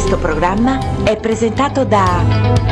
Questo programma è presentato da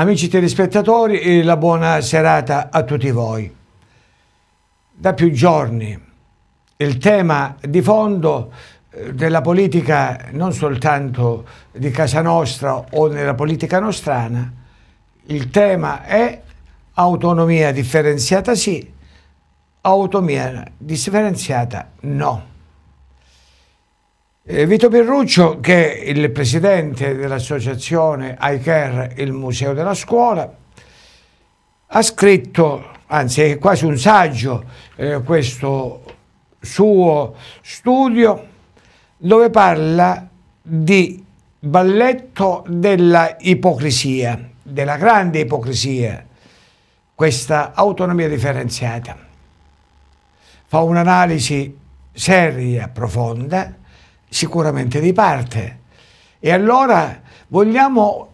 Amici telespettatori, eh, la buona serata a tutti voi. Da più giorni il tema di fondo eh, della politica non soltanto di casa nostra o nella politica nostrana, il tema è autonomia differenziata sì, autonomia differenziata no. Eh, Vito Perruccio, che è il presidente dell'associazione iCare, il Museo della Scuola, ha scritto, anzi è quasi un saggio, eh, questo suo studio, dove parla di balletto della ipocrisia, della grande ipocrisia, questa autonomia differenziata. Fa un'analisi seria, profonda, sicuramente di parte. E allora vogliamo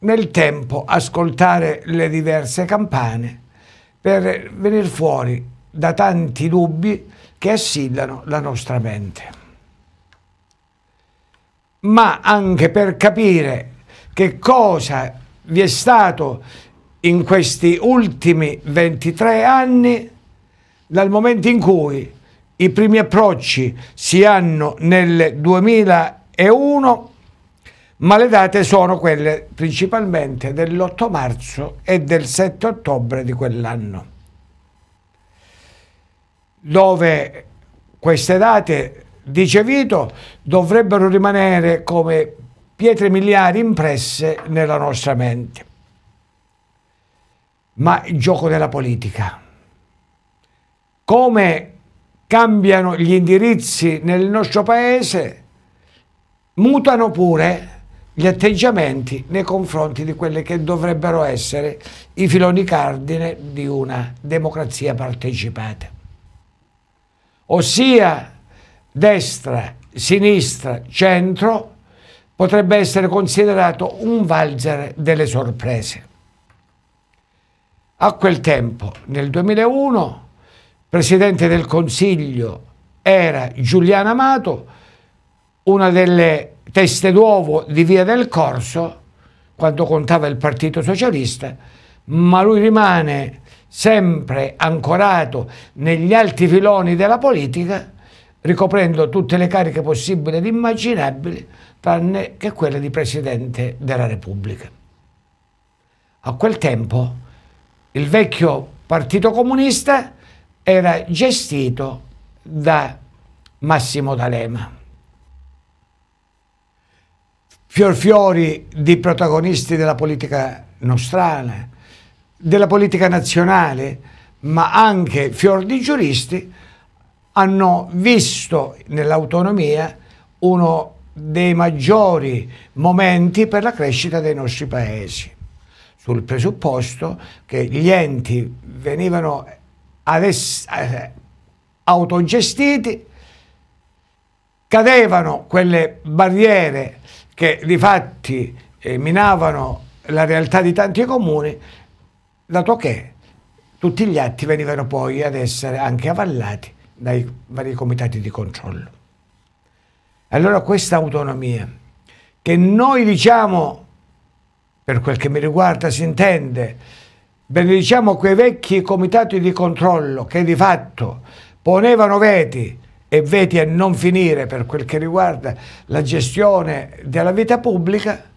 nel tempo ascoltare le diverse campane per venire fuori da tanti dubbi che assillano la nostra mente. Ma anche per capire che cosa vi è stato in questi ultimi 23 anni dal momento in cui i primi approcci si hanno nel 2001, ma le date sono quelle principalmente dell'8 marzo e del 7 ottobre di quell'anno, dove queste date, dice Vito, dovrebbero rimanere come pietre miliari impresse nella nostra mente. Ma il gioco della politica, come cambiano gli indirizzi nel nostro paese, mutano pure gli atteggiamenti nei confronti di quelli che dovrebbero essere i filoni cardine di una democrazia partecipata. Ossia destra, sinistra, centro potrebbe essere considerato un valzer delle sorprese. A quel tempo, nel 2001, presidente del Consiglio era Giuliano Amato, una delle teste d'uovo di Via del Corso, quando contava il Partito Socialista, ma lui rimane sempre ancorato negli alti filoni della politica, ricoprendo tutte le cariche possibili ed immaginabili, tranne che quella di Presidente della Repubblica. A quel tempo il vecchio Partito Comunista era gestito da Massimo D'Alema. Fiorfiori di protagonisti della politica nostrana, della politica nazionale, ma anche fior di giuristi, hanno visto nell'autonomia uno dei maggiori momenti per la crescita dei nostri paesi, sul presupposto che gli enti venivano avess- eh, autogestiti, cadevano quelle barriere che di fatti eh, minavano la realtà di tanti comuni, dato che tutti gli atti venivano poi ad essere anche avallati dai vari comitati di controllo. Allora questa autonomia, che noi diciamo, per quel che mi riguarda si intende, benediciamo quei vecchi comitati di controllo che di fatto ponevano veti e veti a non finire per quel che riguarda la gestione della vita pubblica,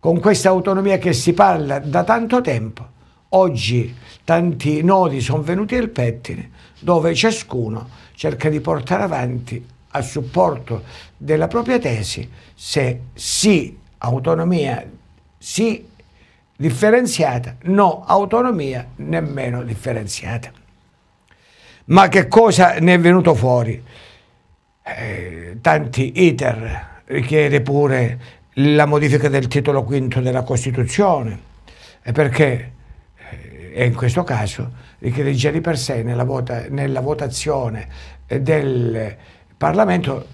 con questa autonomia che si parla da tanto tempo, oggi tanti nodi sono venuti al pettine dove ciascuno cerca di portare avanti a supporto della propria tesi se sì autonomia, sì differenziata, no autonomia nemmeno differenziata. Ma che cosa ne è venuto fuori? Eh, tanti iter richiede pure la modifica del titolo quinto della Costituzione, perché eh, e in questo caso richiede già di per sé nella, vota, nella votazione del Parlamento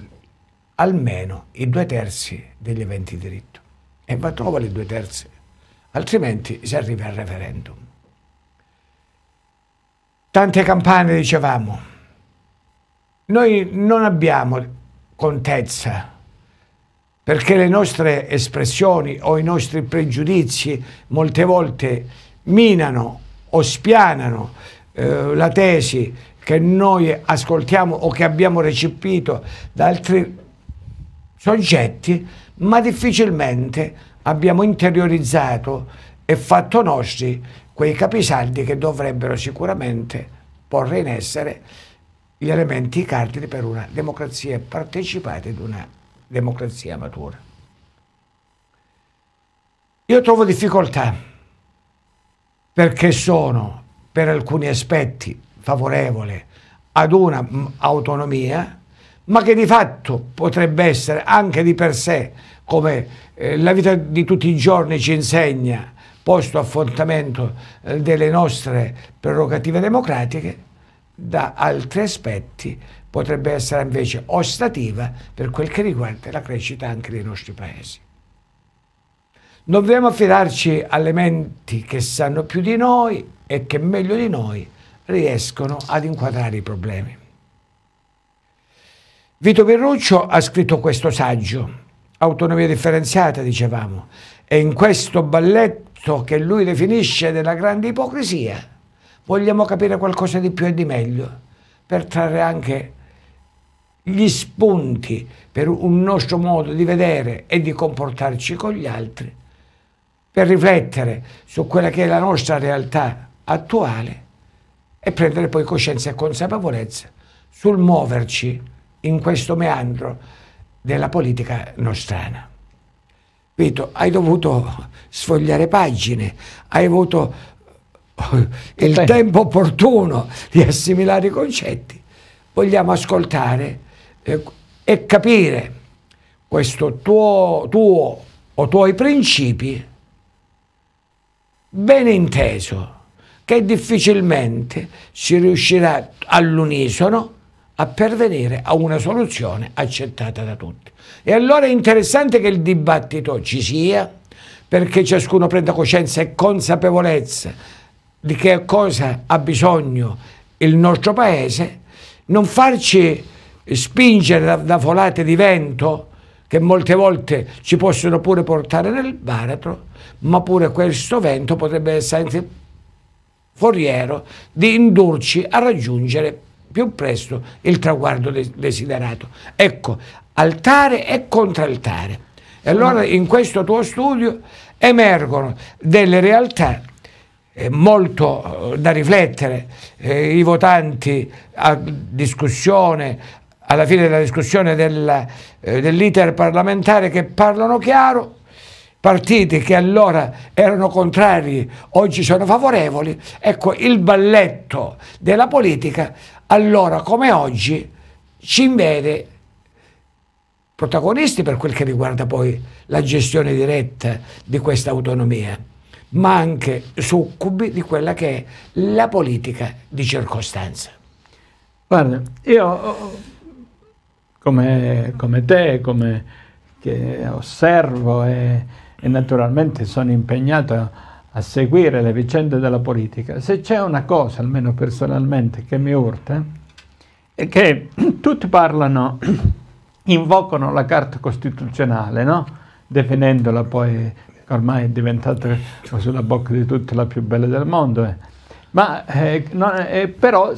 almeno i due terzi degli eventi di diritto. E va a trovare i due terzi altrimenti si arriva al referendum. Tante campane dicevamo, noi non abbiamo contezza perché le nostre espressioni o i nostri pregiudizi molte volte minano o spianano eh, la tesi che noi ascoltiamo o che abbiamo recepito da altri soggetti, ma difficilmente abbiamo interiorizzato e fatto nostri quei capisaldi che dovrebbero sicuramente porre in essere gli elementi cardini per una democrazia partecipata ed una democrazia matura. Io trovo difficoltà perché sono per alcuni aspetti favorevole ad una autonomia, ma che di fatto potrebbe essere anche di per sé come eh, la vita di tutti i giorni ci insegna, posto affrontamento eh, delle nostre prerogative democratiche, da altri aspetti potrebbe essere invece ostativa per quel che riguarda la crescita anche dei nostri paesi. Non dobbiamo affidarci alle menti che sanno più di noi e che meglio di noi riescono ad inquadrare i problemi. Vito Verruccio ha scritto questo saggio autonomia differenziata, dicevamo, e in questo balletto che lui definisce della grande ipocrisia vogliamo capire qualcosa di più e di meglio per trarre anche gli spunti per un nostro modo di vedere e di comportarci con gli altri, per riflettere su quella che è la nostra realtà attuale e prendere poi coscienza e consapevolezza sul muoverci in questo meandro della politica nostrana. Vito, hai dovuto sfogliare pagine, hai avuto eh, il Beh. tempo opportuno di assimilare i concetti. Vogliamo ascoltare eh, e capire questo tuo, tuo o tuoi principi ben inteso che difficilmente si riuscirà all'unisono a pervenire a una soluzione accettata da tutti. E allora è interessante che il dibattito ci sia perché ciascuno prenda coscienza e consapevolezza di che cosa ha bisogno il nostro paese, non farci spingere da, da folate di vento che molte volte ci possono pure portare nel baratro, ma pure questo vento potrebbe essere foriero di indurci a raggiungere più presto il traguardo desiderato. Ecco, altare e contraltare. E allora in questo tuo studio emergono delle realtà eh, molto eh, da riflettere. Eh, I votanti a discussione, alla fine della discussione del, dell'iter parlamentare che parlano chiaro, partiti che allora erano contrari oggi sono favorevoli, ecco il balletto della politica allora come oggi ci invede protagonisti per quel che riguarda poi la gestione diretta di questa autonomia, ma anche succubi di quella che è la politica di circostanza. Guarda, io come, come te, come che osservo e, e naturalmente sono impegnato a seguire le vicende della politica, se c'è una cosa, almeno personalmente, che mi urta, è che tutti parlano, invocano la Carta Costituzionale, no? definendola poi, ormai è diventata sulla bocca di tutti la più bella del mondo, eh. ma eh, non, eh, però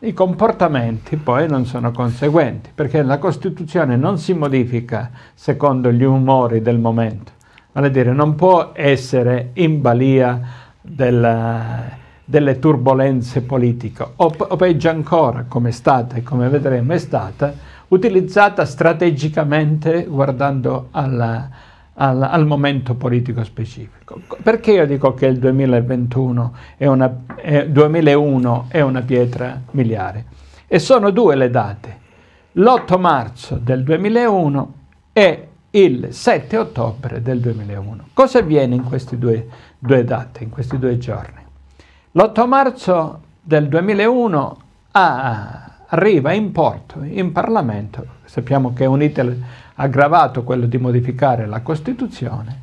i comportamenti poi non sono conseguenti, perché la Costituzione non si modifica secondo gli umori del momento vale dire, non può essere in balia del, delle turbulenze politiche o, o peggio ancora, come è stata e come vedremo è stata, utilizzata strategicamente guardando alla, al, al, momento politico specifico. Perché io dico che il 2021 è una, è, 2001 è una pietra miliare? E sono due le date. L'8 marzo del 2001 e il 7 ottobre del 2001. Cosa avviene in queste due, due date, in questi due giorni? L'8 marzo del 2001 ah, arriva in porto, in Parlamento, sappiamo che è un iter aggravato quello di modificare la Costituzione,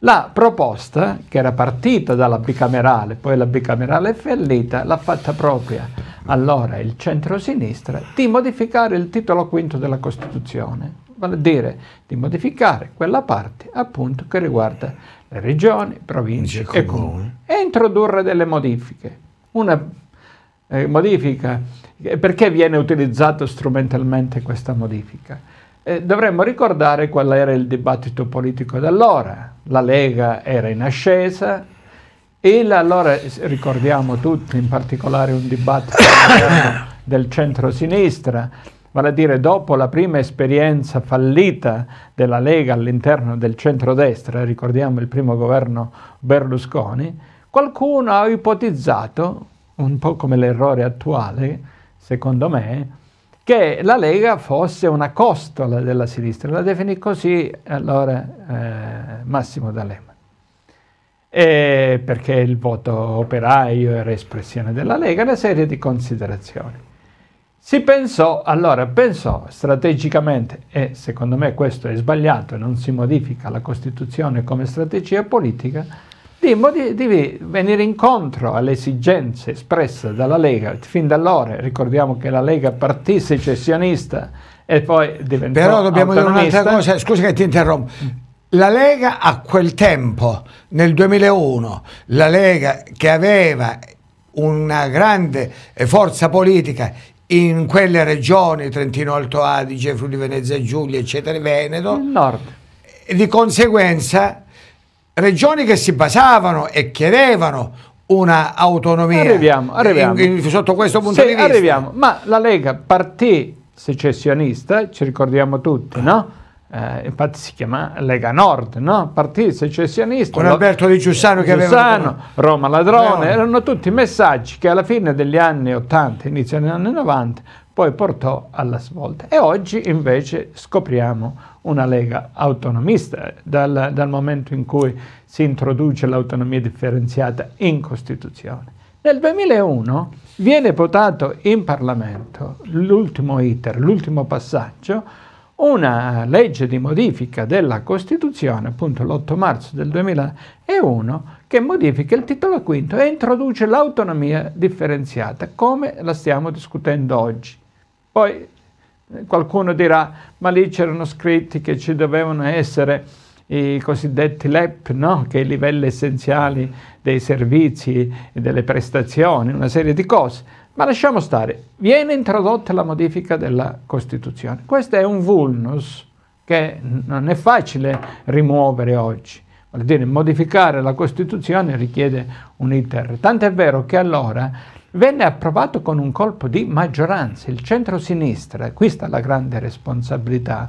la proposta che era partita dalla bicamerale, poi la bicamerale è fallita, l'ha fatta propria allora il centro-sinistra di modificare il titolo quinto della Costituzione vale a dire di modificare quella parte appunto che riguarda le regioni, province e comuni e introdurre delle modifiche. Una eh, modifica, eh, perché viene utilizzata strumentalmente questa modifica? Eh, dovremmo ricordare qual era il dibattito politico d'allora. La Lega era in ascesa, e allora ricordiamo tutti, in particolare un dibattito del centro-sinistra, vale a dire dopo la prima esperienza fallita della Lega all'interno del centrodestra, ricordiamo il primo governo Berlusconi, qualcuno ha ipotizzato, un po' come l'errore attuale, secondo me, che la Lega fosse una costola della sinistra, la definì così allora eh, Massimo D'Alema. E perché il voto operaio era espressione della Lega, una serie di considerazioni. Si pensò, allora pensò strategicamente, e secondo me questo è sbagliato non si modifica la Costituzione come strategia politica, di, di venire incontro alle esigenze espresse dalla Lega fin da allora, Ricordiamo che la Lega partì secessionista e poi diventò Però dobbiamo dire un'altra cosa, scusa che ti interrompo. La Lega a quel tempo, nel 2001, la Lega che aveva una grande forza politica in quelle regioni, Trentino Alto Adige, Friuli Venezia Giulia, eccetera, Veneto, di conseguenza regioni che si basavano e chiedevano una autonomia. Arriviamo, arriviamo. In, in, sotto questo punto sì, di vista. Arriviamo, ma la Lega partì secessionista, ci ricordiamo tutti, no? eh, infatti si chiama Lega Nord, no? partito secessionista. Con Alberto Di Giussano che Giussano, Roma Ladrone, erano tutti messaggi che alla fine degli anni 80, inizio degli anni 90, poi portò alla svolta. E oggi invece scopriamo una Lega autonomista dal, dal momento in cui si introduce l'autonomia differenziata in Costituzione. Nel 2001 viene votato in Parlamento l'ultimo iter, l'ultimo passaggio, una legge di modifica della Costituzione, appunto l'8 marzo del 2001, che modifica il titolo quinto e introduce l'autonomia differenziata, come la stiamo discutendo oggi. Poi eh, qualcuno dirà, ma lì c'erano scritti che ci dovevano essere i cosiddetti LEP, no? che i livelli essenziali dei servizi e delle prestazioni, una serie di cose. Ma lasciamo stare, viene introdotta la modifica della Costituzione. Questo è un vulnus che non è facile rimuovere oggi. Vuol dire, modificare la Costituzione richiede un iter. Tant'è vero che allora venne approvato con un colpo di maggioranza. Il centro-sinistra, qui sta la grande responsabilità,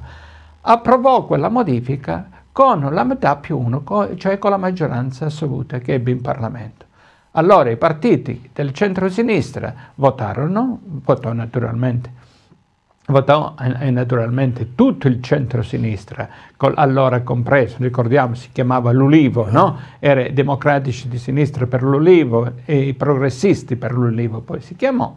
approvò quella modifica con la metà più uno, cioè con la maggioranza assoluta che ebbe in Parlamento. Allora i partiti del centro-sinistra votarono, votò naturalmente, votò eh, eh naturalmente tutto il centro-sinistra, allora compreso, ricordiamo, si chiamava l'Ulivo, no? Era i democratici di sinistra per l'Ulivo e i progressisti per l'Ulivo, poi si chiamò.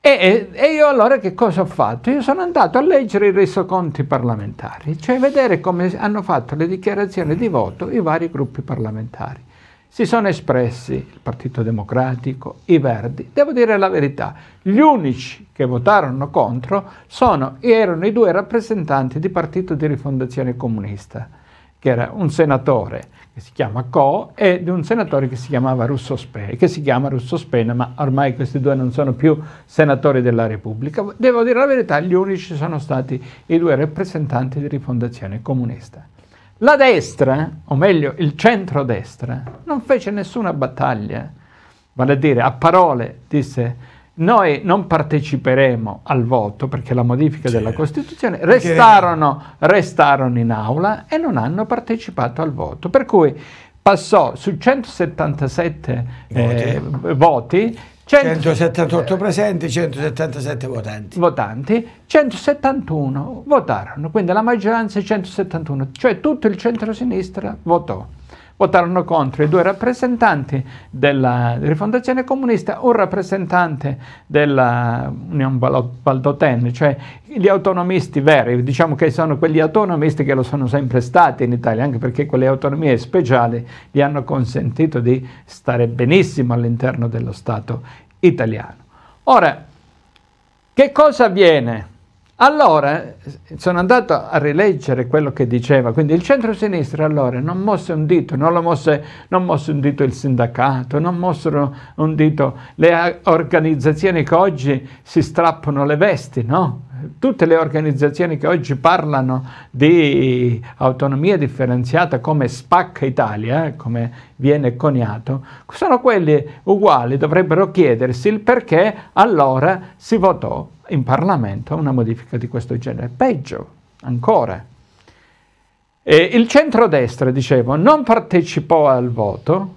E, e, io allora che cosa ho fatto? Io sono andato a leggere i resoconti parlamentari, cioè vedere come hanno fatto le dichiarazioni di voto i vari gruppi parlamentari si sono espressi il Partito Democratico, i Verdi. Devo dire la verità, gli unici che votarono contro sono, erano i due rappresentanti di Partito di Rifondazione Comunista, che era un senatore che si chiama Co e un senatore che si chiamava Russo Spena, che si chiama Russo Spena, ma ormai questi due non sono più senatori della Repubblica. Devo dire la verità, gli unici sono stati i due rappresentanti di Rifondazione Comunista. La destra, o meglio il centrodestra, non fece nessuna battaglia. Vale a dire, a parole disse noi non parteciperemo al voto perché la modifica certo. della Costituzione restarono, restarono in aula e non hanno partecipato al voto. Per cui passò su 177 voti, eh, voti 178 presenti, 177 votanti. Votanti, 171 votarono, quindi la maggioranza è 171, cioè tutto il centro-sinistra votò votarono contro i due rappresentanti della rifondazione comunista, un rappresentante della Union cioè gli autonomisti veri, diciamo che sono quegli autonomisti che lo sono sempre stati in Italia, anche perché quelle autonomie speciali gli hanno consentito di stare benissimo all'interno dello Stato italiano. Ora, che cosa avviene? Allora sono andato a rileggere quello che diceva, quindi il centro-sinistra allora non mosse un dito, non, mosse, non mosse un dito il sindacato, non mossero un dito le organizzazioni che oggi si strappano le vesti, no? tutte le organizzazioni che oggi parlano di autonomia differenziata come Spacca Italia, eh, come viene coniato, sono quelle uguali, dovrebbero chiedersi il perché allora si votò in Parlamento una modifica di questo genere. Peggio ancora. E il centrodestra, dicevo, non partecipò al voto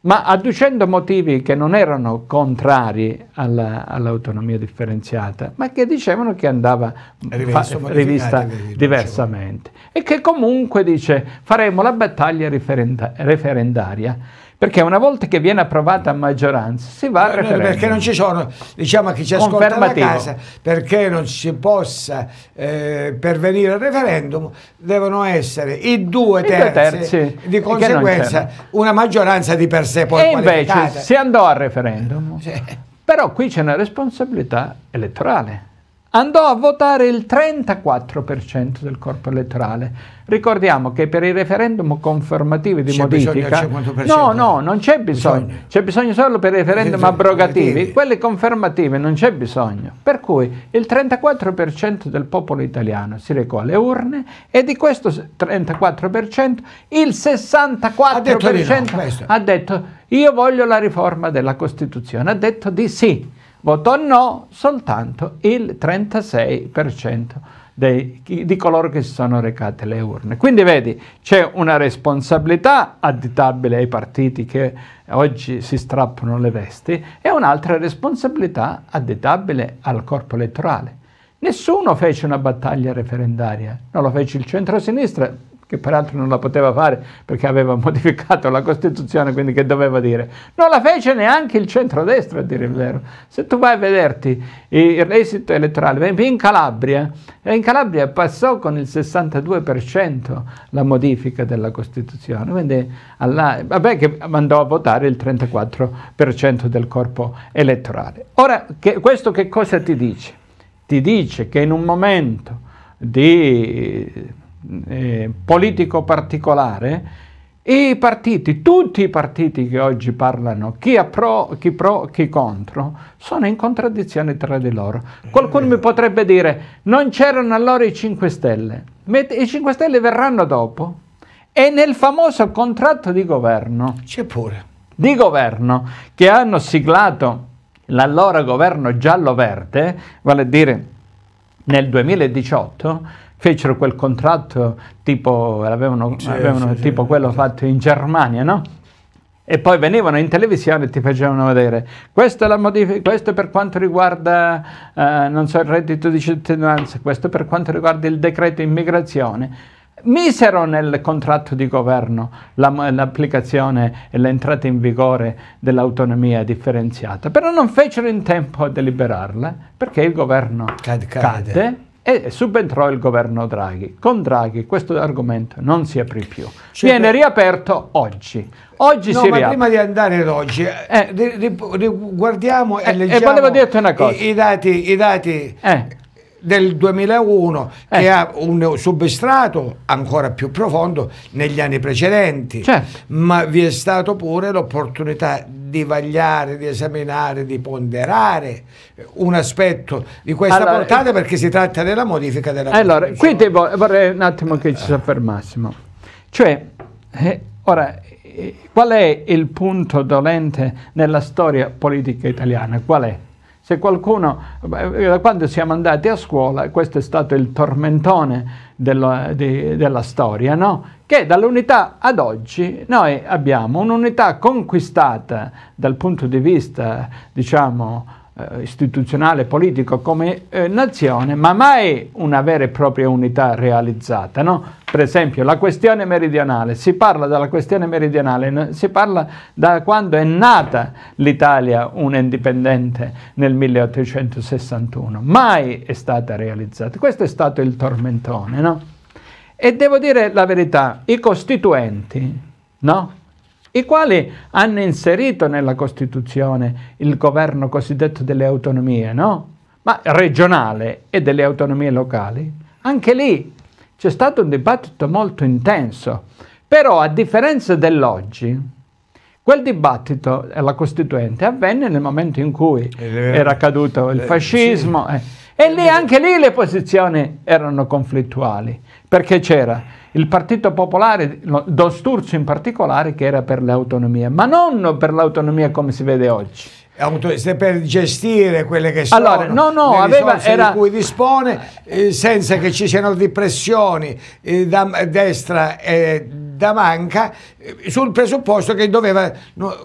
ma adducendo motivi che non erano contrari alla, all'autonomia differenziata, ma che dicevano che andava Riverso, rivista diversamente. E che comunque dice faremo la battaglia referenda- referendaria perché una volta che viene approvata a maggioranza si va eh, no, al referendum. perché non ci sono, diciamo che ci ascolta da casa, perché non si possa eh, pervenire al referendum, devono essere i due terzi, terzi di conseguenza una maggioranza di per sé poi E invece si andò al referendum. Sì. Però qui c'è una responsabilità elettorale andò a votare il 34% del corpo elettorale. Ricordiamo che per i referendum confermativi di c'è modifica No, no, non c'è bisogno. bisogno. C'è bisogno solo per i referendum bisogno. abrogativi, quelli confermativi non c'è bisogno. Per cui il 34% del popolo italiano si recò alle urne e di questo 34% il 64% ha detto, no, ha detto io voglio la riforma della Costituzione, ha detto di sì votò no soltanto il 36% dei, di coloro che si sono recati alle urne. Quindi vedi, c'è una responsabilità additabile ai partiti che oggi si strappano le vesti e un'altra responsabilità additabile al corpo elettorale. Nessuno fece una battaglia referendaria, non lo fece il centro-sinistra, che peraltro non la poteva fare perché aveva modificato la Costituzione, quindi che doveva dire? Non la fece neanche il centrodestra, a dire il vero. Se tu vai a vederti l'esito elettorale, in Calabria, eh, in Calabria passò con il 62% la modifica della Costituzione, quindi alla, vabbè che mandò a votare il 34% del corpo elettorale. Ora, che, questo che cosa ti dice? Ti dice che in un momento di eh, politico particolare, i partiti, tutti i partiti che oggi parlano, chi ha pro, chi pro, chi contro, sono in contraddizione tra di loro. Qualcuno mi potrebbe dire, non c'erano allora i 5 Stelle, i 5 Stelle verranno dopo e nel famoso contratto di governo, c'è pure, di governo che hanno siglato l'allora governo giallo-verde, vale a dire nel 2018, fecero quel contratto tipo, avevano, sì, avevano sì, tipo sì, quello fatto in Germania, no? E poi venivano in televisione e ti facevano vedere questa è la modifica, questo per quanto riguarda eh, so, il reddito di cittadinanza, questo per quanto riguarda il decreto immigrazione misero nel contratto di governo l'applicazione e l'entrata in vigore dell'autonomia differenziata, però non fecero in tempo a deliberarla perché il governo cade, cade. cade e subentrò il governo Draghi. Con Draghi questo argomento non si aprì più. Cioè, Viene riaperto oggi. Oggi no, si riapre. prima di andare ad oggi, eh, eh guardiamo eh, e leggiamo e volevo dirti una cosa. i, i dati, i dati eh del 2001 eh. che ha un substrato ancora più profondo negli anni precedenti certo. ma vi è stata pure l'opportunità di vagliare, di esaminare, di ponderare eh, un aspetto di questa allora, portata eh, perché si tratta della modifica della allora, qui devo, vorrei un attimo che ci soffermassimo cioè eh, ora eh, qual è il punto dolente nella storia politica italiana? qual è? Se qualcuno, quando siamo andati a scuola, questo è stato il tormentone della, di, della storia, no? che dall'unità ad oggi noi abbiamo un'unità conquistata dal punto di vista, diciamo, eh, istituzionale, politico come eh, nazione, ma mai una vera e propria unità realizzata. No? Per esempio la questione meridionale, si parla della questione meridionale, si parla da quando è nata l'Italia un'indipendente nel 1861, mai è stata realizzata. Questo è stato il tormentone. No? E devo dire la verità, i costituenti, no? i quali hanno inserito nella Costituzione il governo cosiddetto delle autonomie, no? ma regionale e delle autonomie locali. Anche lì c'è stato un dibattito molto intenso, però a differenza dell'oggi, Quel dibattito alla eh, Costituente avvenne nel momento in cui eh, era caduto il eh, fascismo. Eh, sì. E lì, anche lì le posizioni erano conflittuali, perché c'era il Partito Popolare, D'Osturzo in particolare, che era per l'autonomia, ma non per l'autonomia come si vede oggi per gestire quelle che sono allora, no, no, aveva, era... di cui dispone eh, senza che ci siano depressioni eh, da destra e da manca eh, sul presupposto che doveva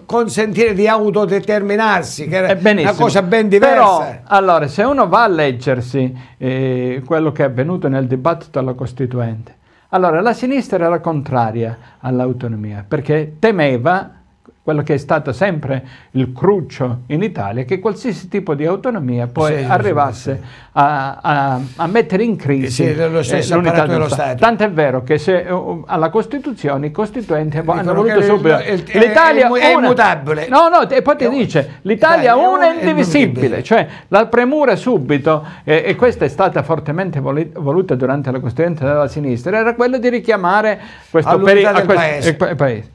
consentire di autodeterminarsi che era eh, una cosa ben diversa però allora se uno va a leggersi eh, quello che è avvenuto nel dibattito alla Costituente allora la sinistra era contraria all'autonomia perché temeva quello che è stato sempre il cruccio in Italia, che qualsiasi tipo di autonomia poi sì, arrivasse sì, A, a, a, mettere in crisi eh, l'unità dello Stato. Tanto è vero che se, uh, alla Costituzione i costituenti Dicono hanno voluto subito... L'Italia è, è una, immutabile. No, no, e poi ti dice l'Italia è una indivisibile, cioè la premura subito, eh, e questa è stata fortemente voluta durante la Costituente dalla sinistra, era quella di richiamare questo, peri- questo paese. Eh, paese.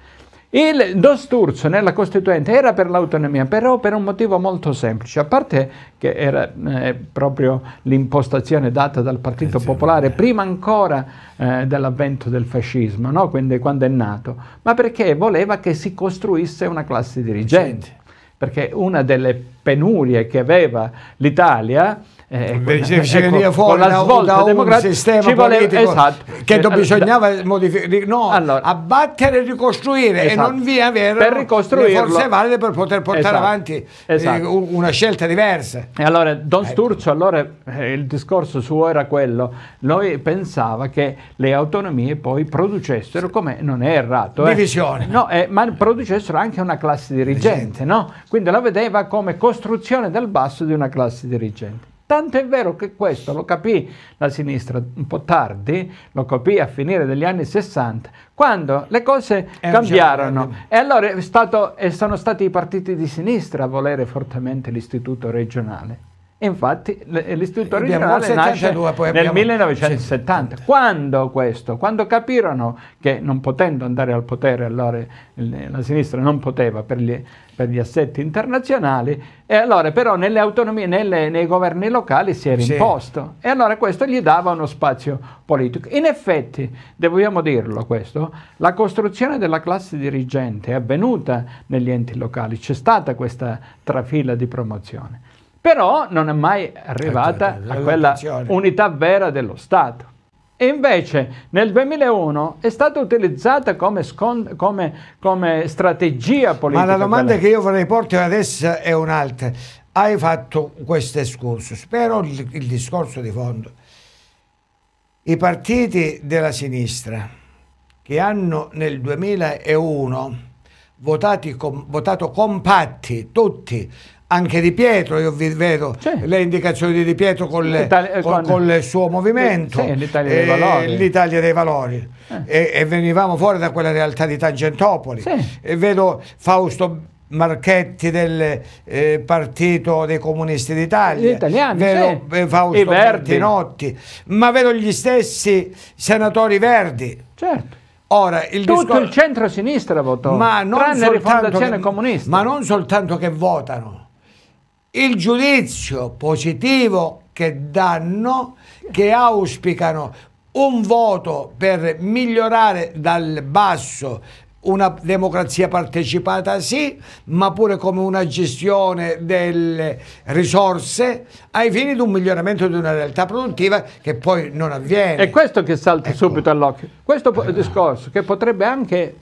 Il Dosturzo nella Costituente era per l'autonomia, però per un motivo molto semplice, a parte che era eh, proprio l'impostazione data dal Partito Popolare prima ancora eh, dell'avvento del fascismo, no? quindi quando è nato, ma perché voleva che si costruisse una classe dirigente, perché una delle penurie che aveva l'Italia eh, se ecco, fuori la svolta da, da democrat- un sistema voleva, politico esatto, che eh, bisognava modificare no, allora, abbattere e ricostruire esatto, e non via avere le forze valide per poter portare esatto, avanti eh, esatto. una scelta diversa e allora Don ecco. Sturzo allora eh, il discorso suo era quello lui pensava che le autonomie poi producessero come non è errato eh. divisione no, eh, ma producessero anche una classe dirigente no? quindi la vedeva come costruzione dal basso di una classe dirigente Tanto è vero che questo lo capì la sinistra un po' tardi, lo capì a finire degli anni 60, quando le cose è cambiarono. E allora stato, sono stati i partiti di sinistra a volere fortemente l'istituto regionale infatti eh, l'istituto originale nasce poi nel 1970. Quando questo? Quando capirono che non potendo andare al potere, allora la sinistra non poteva per gli, per gli assetti internazionali, e allora però nelle autonomie, nelle, nei governi locali si era sì. imposto. E allora questo gli dava uno spazio politico. In effetti, dobbiamo dirlo questo, la costruzione della classe dirigente è avvenuta negli enti locali, c'è stata questa trafila di promozione però non è mai eh, arrivata eh, a quella unità vera dello Stato. E invece nel 2001 è stata utilizzata come, scon- come, come strategia politica. Ma la domanda che io vorrei porti adesso è un'altra. Hai fatto questo discorso, spero il, il discorso di fondo. I partiti della sinistra che hanno nel 2001 votati, com, votato compatti tutti anche Di Pietro, io vi vedo sì. le indicazioni di Pietro eh, con, le, con, con il suo movimento, sì, l'Italia dei eh, valori, l'Italia dei valori. Eh. E, e, venivamo fuori da quella realtà di Tangentopoli sì. e vedo Fausto Marchetti del eh, partito dei comunisti d'Italia, vedo sì. Eh, Fausto Bertinotti, ma vedo gli stessi senatori verdi. Certo. Ora, il Tutto discor- il centro-sinistra votò, ma non tranne rifondazione che, comunista. Ma non soltanto che votano, il giudizio positivo che danno, che auspicano un voto per migliorare dal basso una democrazia partecipata sì, ma pure come una gestione delle risorse ai fini di un miglioramento di una realtà produttiva che poi non avviene. È questo che salta ecco. subito all'occhio. Questo eh. discorso che potrebbe anche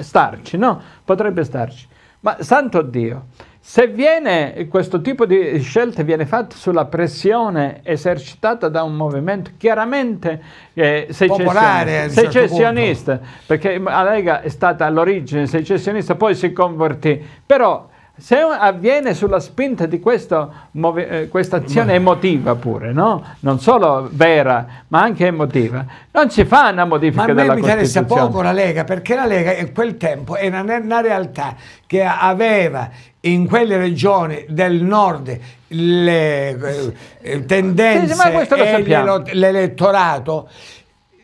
starci, no? Potrebbe starci. Ma santo Dio, se viene, questo tipo di scelte viene fatto sulla pressione esercitata da un movimento chiaramente eh, secessionista, eh, certo secessionista certo perché la Lega è stata all'origine secessionista, poi si convertì, però se avviene sulla spinta di eh, questa azione emotiva pure, no? non solo vera, ma anche emotiva, non si fa una modifica della Costituzione. Ma a me mi interessa poco la Lega, perché la Lega in quel tempo era una realtà che aveva in quelle regioni del nord le eh, tendenze sì, e l'elettorato.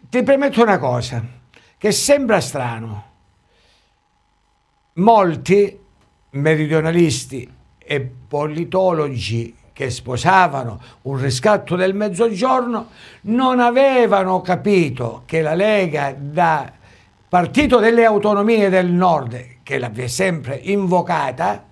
Ti premetto una cosa, che sembra strano. Molti meridionalisti e politologi che sposavano un riscatto del mezzogiorno non avevano capito che la Lega da partito delle autonomie del nord, che l'aveva sempre invocata,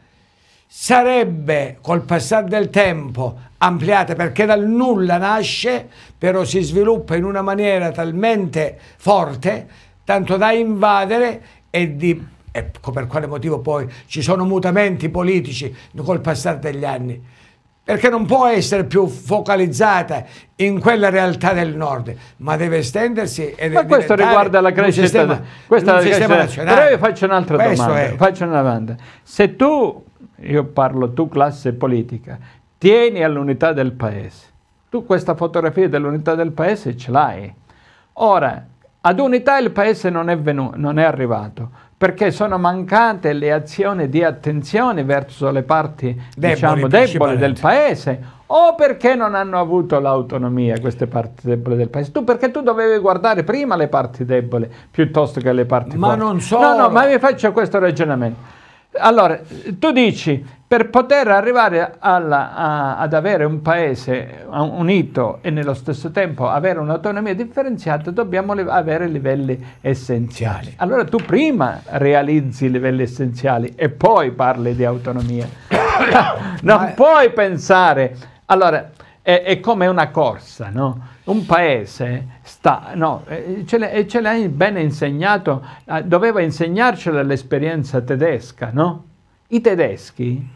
sarebbe col passare del tempo ampliata perché dal nulla nasce, però si sviluppa in una maniera talmente forte, tanto da invadere e di e per quale motivo poi ci sono mutamenti politici col passare degli anni, perché non può essere più focalizzata in quella realtà del nord, ma deve estendersi e Ma questo riguarda la crescita, un sistema, questa la sistema nazionale. Però io faccio un'altra domanda, è. faccio una domanda. Se tu, io parlo tu classe politica, tieni all'unità del paese, tu questa fotografia dell'unità del paese ce l'hai. Ora, ad unità il paese non è, venuto, non è arrivato perché sono mancate le azioni di attenzione verso le parti deboli, diciamo, deboli del paese o perché non hanno avuto l'autonomia queste parti deboli del paese. Tu perché tu dovevi guardare prima le parti deboli piuttosto che le parti ma forti. Ma non solo No, no, ma vi faccio questo ragionamento. Allora, tu dici per poter arrivare alla, a, ad avere un paese unito e nello stesso tempo avere un'autonomia differenziata dobbiamo avere livelli essenziali. Certo. Allora tu prima realizzi i livelli essenziali e poi parli di autonomia. non Ma... puoi pensare... Allora, è, è, come una corsa, no? Un paese sta, no, eh, ce l'hai ben insegnato, eh, doveva insegnarcela l'esperienza tedesca, no? I tedeschi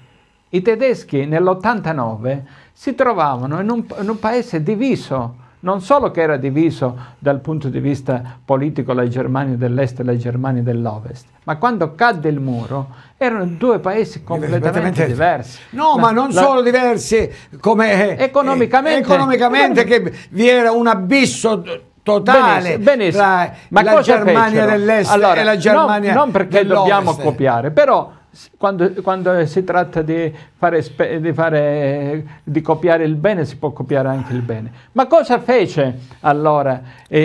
i tedeschi nell'89 si trovavano in un, in un paese diviso, non solo che era diviso dal punto di vista politico la Germania dell'est e la Germania dell'ovest, ma quando cadde il muro erano due paesi completamente diversi. No, la, ma non la, solo diversi come eh, economicamente, economicamente che vi era un abisso totale benissimo, benissimo. tra ma la Germania dell'est allora, e la Germania non, non perché dobbiamo copiare, però quando, quando, si tratta di, fare, di, fare, di, copiare il bene, si può copiare anche il bene. Ma cosa fece allora? Eh,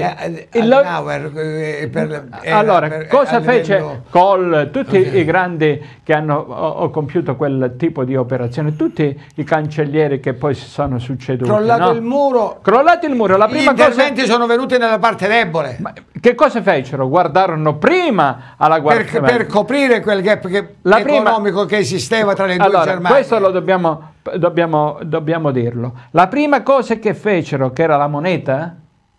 eh Adenauer, eh, per, era, eh, allora, per, cosa fece livello... Col, tutti okay. i grandi che hanno ho, ho compiuto quel tipo di operazione, tutti i cancellieri che poi si sono succeduti? Crollato no? il muro. Crollato il muro. La prima Gli interventi cosa... sono venuti nella parte debole. Ma che cosa fecero? Guardarono prima alla guardia Per, per coprire quel gap che... La la economico prima... che esisteva tra le due allora, Germanie. Questo lo dobbiamo, dobbiamo, dobbiamo dirlo. La prima cosa che fecero, che era la moneta,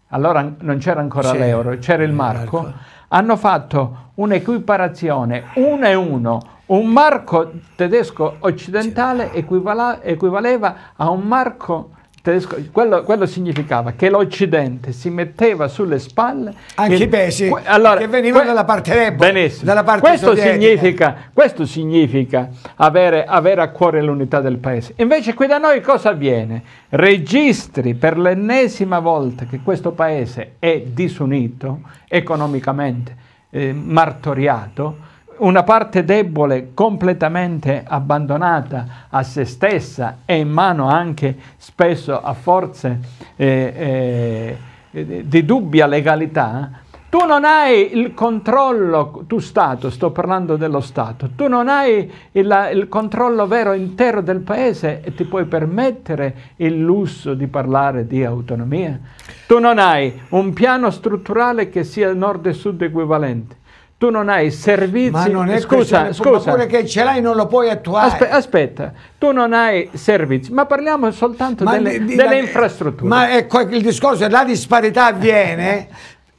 allora non c'era ancora l'euro, c'era il eh, marco, marco, ecco. hanno fatto un'equiparazione, uno e uno, un marco tedesco occidentale equivaleva a un marco tedesco, quello, quello, significava che l'Occidente si metteva sulle spalle anche i pesi que, allora, che venivano dalla parte rebelle, dalla parte questo significa, questo significa, avere, avere a cuore l'unità del paese. Invece qui da noi cosa avviene? Registri per l'ennesima volta che questo paese è disunito economicamente, eh, martoriato una parte debole completamente abbandonata a se stessa e in mano anche spesso a forze eh, eh, di dubbia legalità, tu non hai il controllo, tu Stato, sto parlando dello Stato, tu non hai il, il controllo vero intero del paese e ti puoi permettere il lusso di parlare di autonomia. Tu non hai un piano strutturale che sia nord e sud equivalente tu non hai servizi. Ma non è scusa, scusa. pure che ce l'hai non lo puoi attuare. Aspe, aspetta, tu non hai servizi, ma parliamo soltanto ma delle, di, delle la, infrastrutture. Ma ecco il discorso, la disparità avviene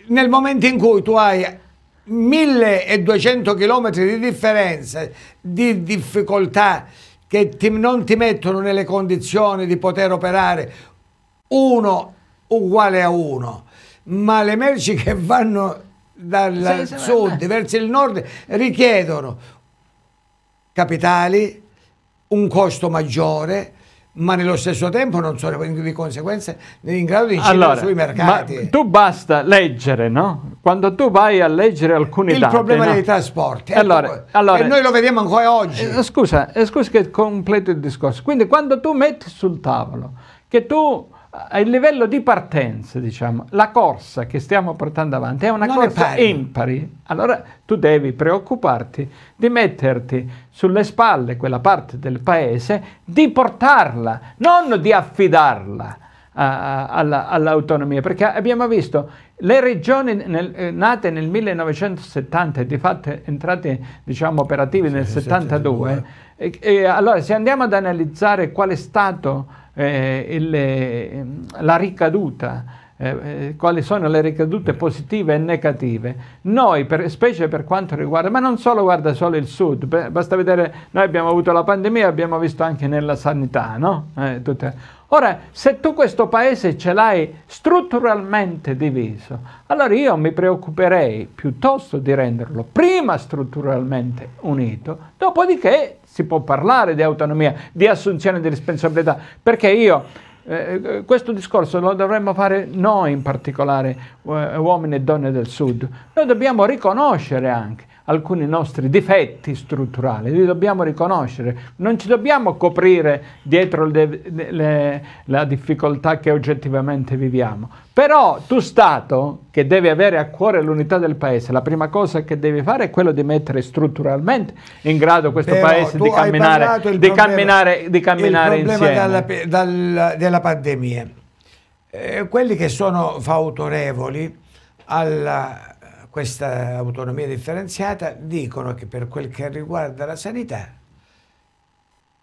nel momento in cui tu hai 1200 km di differenza, di difficoltà che ti, non ti mettono nelle condizioni di poter operare uno uguale a uno, ma le merci che vanno dal sì, sud beh. verso il nord richiedono capitali, un costo maggiore, ma nello stesso tempo non sono di conseguenza in grado di incidere allora, sui mercati. tu basta leggere, no? Quando tu vai a leggere alcuni il dati... Il problema no? dei trasporti. Allora, ecco, allora, e noi lo vediamo ancora oggi. Eh, scusa, eh, scusa che completo il discorso. Quindi quando tu metti sul tavolo che tu il livello di partenza, diciamo, la corsa che stiamo portando avanti è una non corsa è impari. Allora tu devi preoccuparti di metterti sulle spalle quella parte del paese, di portarla, non di affidarla. all'autonomia, perché abbiamo visto le regioni nel, eh, nate nel 1970 e di fatto entrate diciamo, operative nel 1972, sì, allora se andiamo ad analizzare quale Stato eh, le, eh, la ricaduta, eh, eh, quali sono le ricadute positive e negative. Noi, per, specie per quanto riguarda, ma non solo guarda solo il sud, beh, basta vedere, noi abbiamo avuto la pandemia, abbiamo visto anche nella sanità, no? Eh, tutte, Ora, se tu questo paese ce l'hai strutturalmente diviso, allora io mi preoccuperei piuttosto di renderlo prima strutturalmente unito, dopodiché si può parlare di autonomia, di assunzione di responsabilità, perché io eh, eh questo discorso lo dovremmo fare noi in particolare, eh, uomini e donne del Sud, noi dobbiamo riconoscere anche alcuni nostri difetti strutturali, li dobbiamo riconoscere, non ci dobbiamo coprire dietro le, le, la difficoltà che oggettivamente viviamo. Però tu Stato, che deve avere a cuore l'unità del Paese, la prima cosa che devi fare è quello di mettere strutturalmente in grado questo Però Paese di camminare, di, problema, camminare, di camminare insieme. Dalla, dalla, della pandemia. Eh, quelli che sono autorevoli alla questa autonomia differenziata dicono che per quel che riguarda la sanità,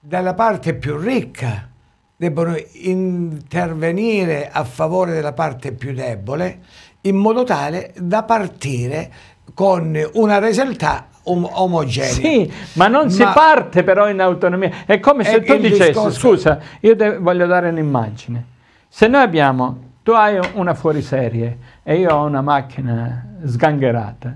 dalla parte più ricca debbono intervenire a favore della parte più debole in modo tale da partire con una realtà om omogenea. Sì, ma non ma si parte però in autonomia. È come se tu dicessi, discorso... scusa, io voglio dare un'immagine. Se noi abbiamo, tu hai una fuoriserie e io ho una macchina sgangherata,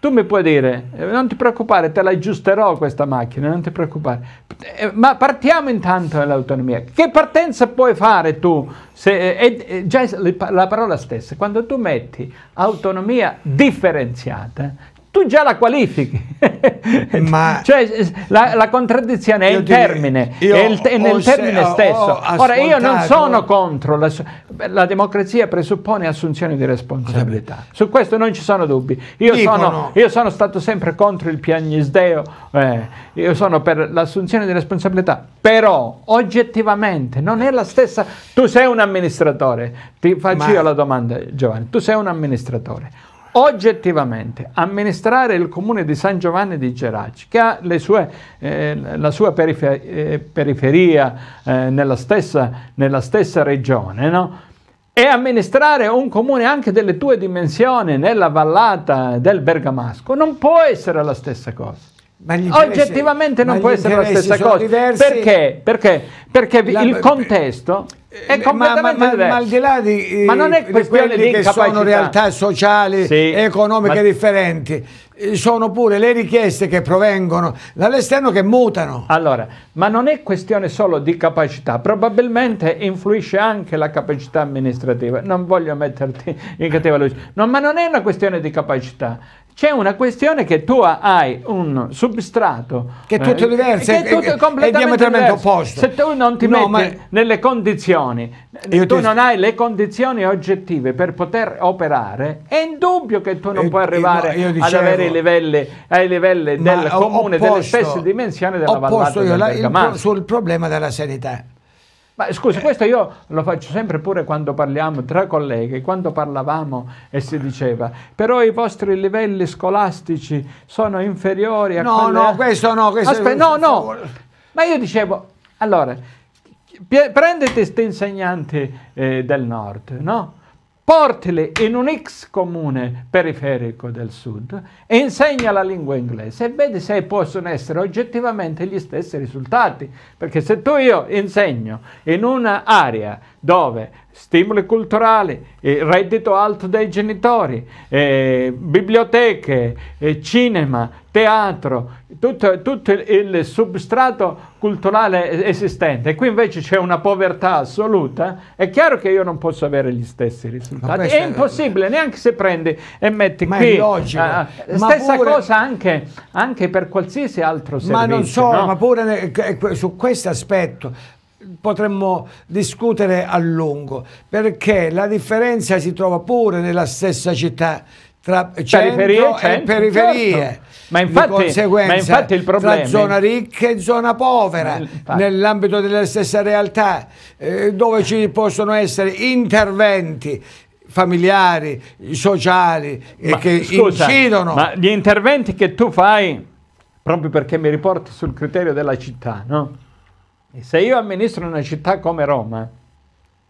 tu mi puoi dire, eh, non ti preoccupare, te la aggiusterò questa macchina, non ti preoccupare. Eh, ma partiamo intanto dall'autonomia. Che partenza puoi fare tu? Se, eh, eh, già la parola stessa, quando tu metti autonomia differenziata, tu già la qualifichi. Ma cioè, la, la, contraddizione è il termine, è, il, è nel termine se, stesso. Ora, io non sono contro, la, la, democrazia presuppone assunzione di responsabilità. Su questo non ci sono dubbi. Io, sono, io sono, stato sempre contro il piagnisdeo, eh, io sono per l'assunzione di responsabilità, però oggettivamente non è la stessa. Tu sei un amministratore, ti faccio Ma... io la domanda Giovanni, tu sei un amministratore Oggettivamente, amministrare il comune di San Giovanni di Geraci, che ha sue, eh, la sua perifer eh, periferia eh, nella, stessa, nella, stessa, regione, no? e amministrare un comune anche delle tue dimensioni nella vallata del Bergamasco non può essere la stessa cosa. Oggettivamente non può essere la stessa cosa. Perché? Perché, perché la, il contesto è completamente ma, ma, ma, ma al di là di, ma non è di quelli di che sono realtà sociali sì, economiche differenti, eh, sono pure le richieste che provengono dall'esterno che mutano. Allora, ma non è questione solo di capacità, probabilmente influisce anche la capacità amministrativa. Non voglio metterti in cattiva luce, no, ma non è una questione di capacità, c'è una questione che tu hai un substrato che è tutto eh, diverso, che è, tutto è, completamente è diametralmente diverso. opposto. Se tu non ti no, metti nelle condizioni, Io tu ti... non hai le condizioni oggettive per poter operare, è indubbio che tu non eh, puoi eh, arrivare no, dicevo, ad avere i livelli, ai livelli del comune, opposto, delle stesse dimensioni della opposto Vallata io, del il, Sul problema della sanità ma scusi, eh. questo io lo faccio sempre pure quando parliamo tra colleghi, quando parlavamo e si diceva, però i vostri livelli scolastici sono inferiori a... No, quelle... no, questo no, questo Aspe... no, no. Ma io dicevo, allora, prendete questi insegnanti eh, del nord, no? portile in un X comune periferico del sud e insegna la lingua inglese e vedi se possono essere oggettivamente gli stessi risultati. Perché se tu io insegno in un'area dove stimoli culturali, eh, reddito alto dei genitori, eh, biblioteche, eh, cinema, teatro, tutto, tutto, il substrato culturale esistente. qui invece c'è una povertà assoluta, è chiaro che io non posso avere gli stessi risultati. È impossibile, neanche se prendi e metti ma qui. È logico. Uh, ah, stessa pure... cosa anche, anche, per qualsiasi altro servizio. Ma non so, no? ma pure su questo aspetto potremmo discutere a lungo perché la differenza si trova pure nella stessa città tra periferie, e certo. periferie. Certo. Ma, infatti, ma infatti, il problema tra zona ricca e zona povera nell'ambito della stessa realtà eh, dove ci possono essere interventi familiari, sociali eh, che scusa, incidono. Ma gli interventi che tu fai proprio perché mi riporti sul criterio della città, no? E se io amministro una città come Roma,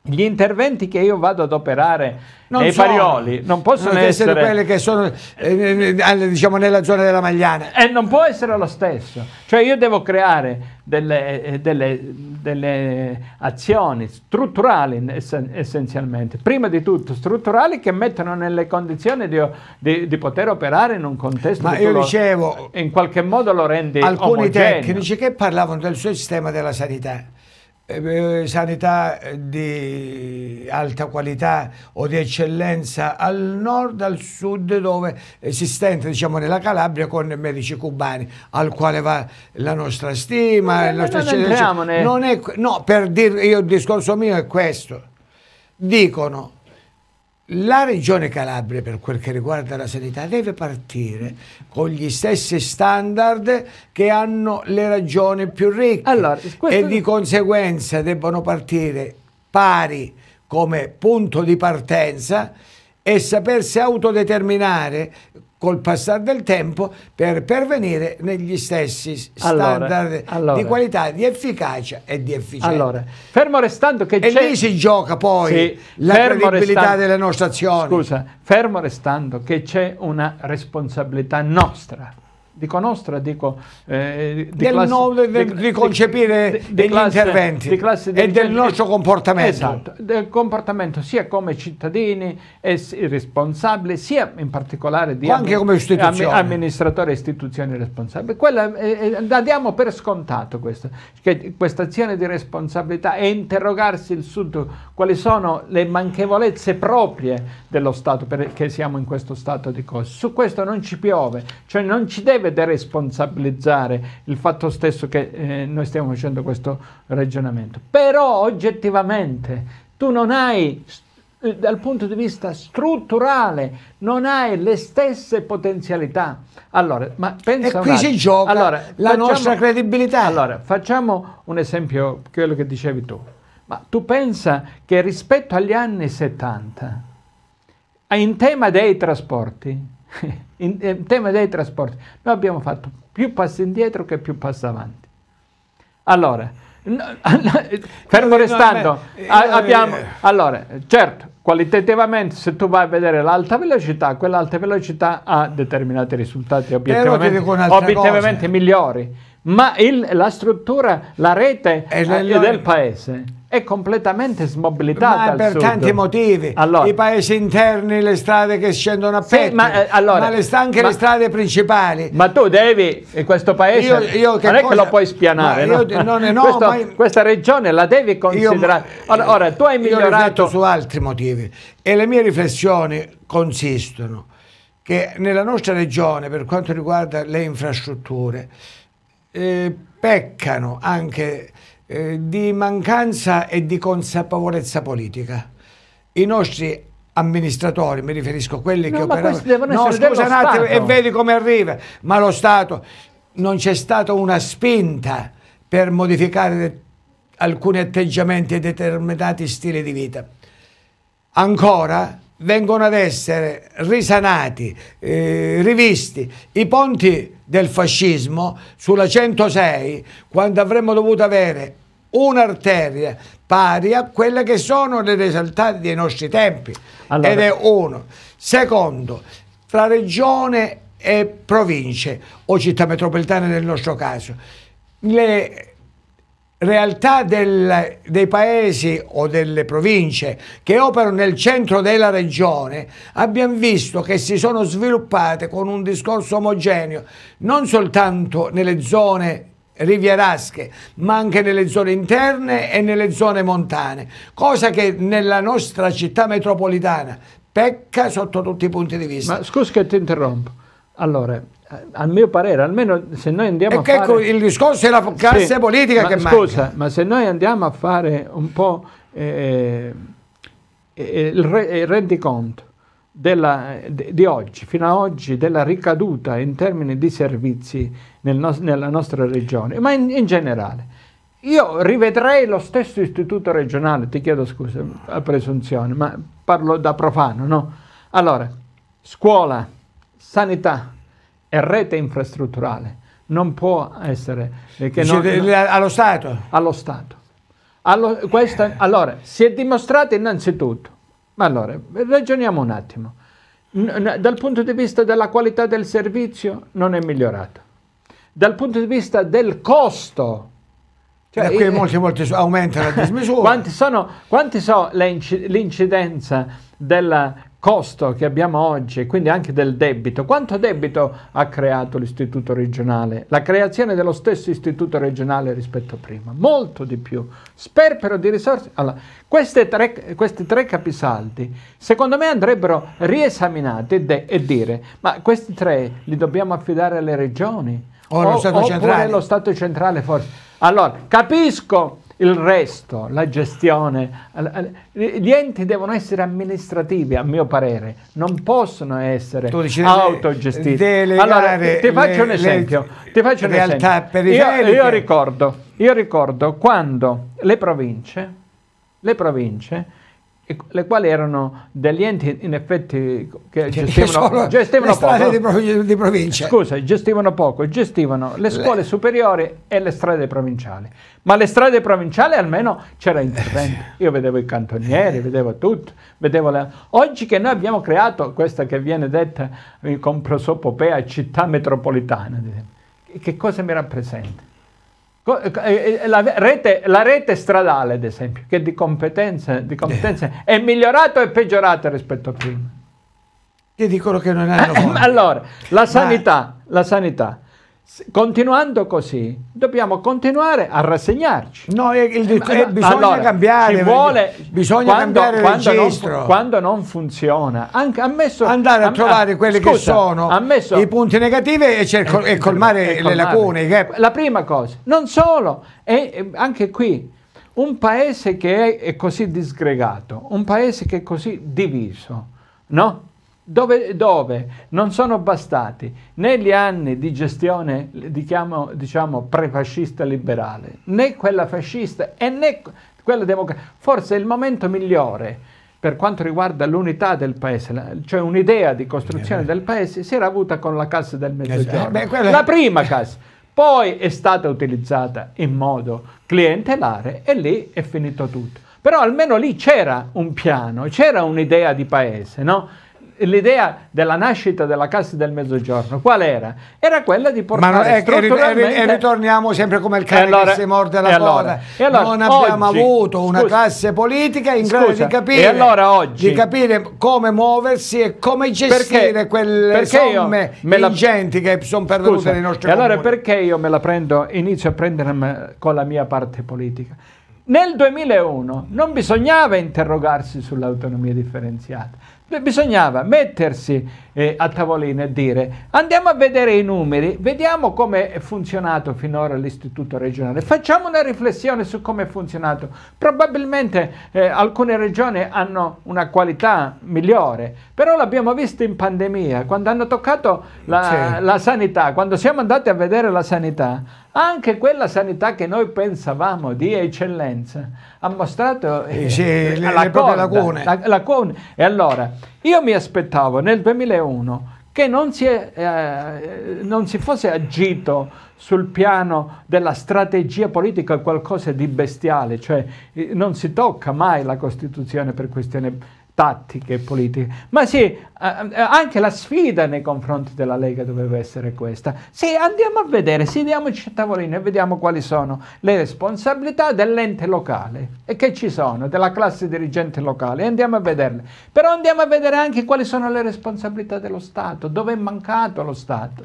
gli interventi che io vado ad operare non nei sono, Parioli non possono non essere, essere quelli che sono eh, diciamo nella zona della Magliana e non può essere lo stesso cioè io devo creare delle, eh, delle, delle azioni strutturali essenzialmente prima di tutto strutturali che mettono nelle condizioni di, di, di poter operare in un contesto ma io dicevo in qualche modo lo rende alcuni omogeneo. tecnici che parlavano del suo sistema della sanità eh, eh, sanità eh, di alta qualità o di eccellenza al nord, al sud, dove esistente diciamo nella Calabria con i medici cubani, al quale va la nostra stima, no, la nostra non, eccellenza. non è, no, per dire, io il discorso mio è questo. Dicono la regione Calabria per quel che riguarda la sanità deve partire con gli stessi standard che hanno le regioni più ricche allora, e di conseguenza debbono partire pari come punto di partenza e sapersi autodeterminare col passare del tempo per pervenire negli stessi standard allora, allora. di qualità, di efficacia e di efficienza. Allora, fermo restando che e lì si gioca poi sì, la credibilità restando, delle nostre azioni. Scusa, fermo restando che c'è una responsabilità nostra dico nostra, dico eh, di del classe, no, de, de, di concepire de, degli classe, interventi classe, e del nostro comportamento. Esatto, del comportamento sia come cittadini e responsabili, sia in particolare di anche come istituzione. amministratore e istituzioni responsabili. Quella, eh, eh, la diamo per scontato questo, che questa azione di responsabilità e interrogarsi il Sud quali sono le manchevolezze proprie dello Stato perché siamo in questo stato di cose. Su questo non ci piove, cioè non ci deve dovrebbe deresponsabilizzare il fatto stesso che eh, noi stiamo facendo questo ragionamento. Però oggettivamente tu non hai eh, dal punto di vista strutturale non hai le stesse potenzialità. Allora, ma pensa e qui si gioca allora, la facciamo, nostra credibilità. Allora, facciamo un esempio, quello che dicevi tu. Ma tu pensa che rispetto agli anni 70, in tema dei trasporti, in, in eh, tema dei trasporti, noi abbiamo fatto più passi indietro che più passi avanti. Allora, no, no, fermo restando, a, abbiamo, allora, certo, qualitativamente se tu vai a vedere l'alta velocità, quell'alta velocità ha determinati risultati obiettivamente, migliori, ma il, la struttura, la rete eh, del paese è completamente smobilitata. Ma per tanti sud. motivi. Allora. I paesi interni, le strade che scendono a petto, sì, ma, eh, allora, ma le, anche ma, le strade principali. Ma tu devi, in questo paese, io, io non cosa? è che lo puoi spianare. No, no? Non, no, questo, questa regione la devi considerare. Io, ora, ora, tu hai migliorato... su altri motivi e le mie riflessioni consistono che nella nostra regione, per quanto riguarda le infrastrutture, eh, peccano anche eh, di mancanza e di consapevolezza politica. I nostri amministratori, mi riferisco a quelli no, che operano... No, scusa un attimo e vedi come arriva, ma lo Stato non c'è stata una spinta per modificare alcuni atteggiamenti e determinati stili di vita. Ancora vengono ad essere risanati, eh, rivisti i ponti del fascismo sulla 106 quando avremmo dovuto avere un'arteria pari a quelle che sono le risaltate dei nostri tempi allora. ed è uno. Secondo, tra regione e province o città metropolitane nel nostro caso, le realtà del, dei paesi o delle province che operano nel centro della regione abbiamo visto che si sono sviluppate con un discorso omogeneo non soltanto nelle zone rivierasche, ma anche nelle zone interne e nelle zone montane, cosa che nella nostra città metropolitana pecca sotto tutti i punti di vista. Ma scusa che ti interrompo. Allora, eh, a mio parere, almeno se noi andiamo e a fare... Ecco, il discorso è la classe sì, politica ma, che manca. Scusa, ma se noi andiamo a fare un po' eh, eh il, re, il rendiconto della, di oggi, fino ad oggi, della ricaduta in termini di servizi nel no, nella nostra regione, ma in, in, generale. Io rivedrei lo stesso istituto regionale, ti chiedo scusa a presunzione, ma parlo da profano, no? Allora, scuola, sanità e rete infrastrutturale non può essere... Eh, che non, allo Stato? Allo Stato. Allo, questa, allora, si è dimostrato innanzitutto ma allora, ragioniamo un attimo. Dal punto di vista della qualità del servizio non è migliorato. Dal punto di vista del costo cioè, cioè qui eh, molte volte aumenta la dismisura. quanti sono, quanti so l'incidenza della costo che abbiamo oggi e quindi anche del debito. Quanto debito ha creato l'istituto regionale? La creazione dello stesso istituto regionale rispetto a prima? Molto di più. Sperpero di risorse. Allora, tre, questi tre capisaldi secondo me andrebbero riesaminati de, e dire ma questi tre li dobbiamo affidare alle regioni? O, o allo Stato centrale? Oppure allo Stato centrale forse. Allora, capisco il resto, la gestione, gli enti devono essere amministrativi a mio parere, non possono essere autogestiti. Allora, ti faccio un esempio. Ti faccio un esempio. Io, io, ricordo, io ricordo quando le province, le province le quali erano degli enti in effetti che gestivano, gestivano poco. di provincia. Scusa, gestivano poco, gestivano le scuole le... superiori e le strade provinciali. Ma le strade provinciali almeno c'era intervento. Eh, Io vedevo i cantonieri, vedevo tutto. Vedevo le... Oggi che noi abbiamo creato questa che viene detta eh, con prosopopea città metropolitana, che cosa mi rappresenta? Eh, eh, eh, la rete, la rete, stradale, ad esempio, che di competenze, di competenze è migliorata o è peggiorata rispetto a prima. Che dicono che non hanno. Eh, allora, la sanità, Ma... la sanità. Continuando così, dobbiamo continuare a rassegnarci. No, il, il, eh, bisogna allora, cambiare. Vuole, bisogna quando, cambiare quando non, quando non, funziona, anche, ammesso, andare a am, trovare quelli scusa, che sono ammesso, i punti negativi e, cerco, eh, e, colmare, e eh, le lacune. Che... La prima cosa, non solo, è, anche qui un paese che è, è così disgregato, un paese che è così diviso, no? dove, dove, non sono bastati né gli anni di gestione diciamo, diciamo prefascista liberale, né quella fascista e né quella democratica. Forse il momento migliore per quanto riguarda l'unità del paese, cioè un'idea di costruzione del paese, si era avuta con la Cassa del esatto. Mezzogiorno. Eh quella... La prima Cassa. Poi è stata utilizzata in modo clientelare e lì è finito tutto. Però almeno lì c'era un piano, c'era un'idea di paese, no? l'idea della nascita della Cassa del Mezzogiorno qual era? Era quella di portare Ma è, strutturalmente... E ritorniamo sempre come il cane allora, che si morde la allora, coda. Allora, non abbiamo oggi, avuto una scusa, classe politica in scusa, grado di capire, allora oggi, di capire, come muoversi e come gestire perché, quelle perché somme la, ingenti che sono perdute scusa, nei nostri e comuni. Allora perché io me la prendo, inizio a prendere con la mia parte politica? Nel 2001 non bisognava interrogarsi sull'autonomia differenziata bisognava mettersi eh, a tavolino e dire andiamo a vedere i numeri, vediamo come è funzionato finora l'istituto regionale, facciamo una riflessione su come è funzionato. Probabilmente eh, alcune regioni hanno una qualità migliore, però l'abbiamo visto in pandemia, quando hanno toccato la, sì. la sanità, quando siamo andati a vedere la sanità, anche quella sanità che noi pensavamo di eccellenza ha mostrato eh, eh sì, la, le, le corda, lacune. La, lacune. E allora, io mi aspettavo nel 2001 che non si, è, eh, non si fosse agito sul piano della strategia politica qualcosa di bestiale, cioè eh, non si tocca mai la Costituzione per questione tattiche politiche, ma sì, eh, eh, anche la sfida nei confronti della Lega doveva essere questa. Sì, andiamo a vedere, sediamoci a tavolino e vediamo quali sono le responsabilità dell'ente locale e che ci sono, della classe dirigente locale, andiamo a vederle. Però andiamo a vedere anche quali sono le responsabilità dello Stato, dove è mancato lo Stato.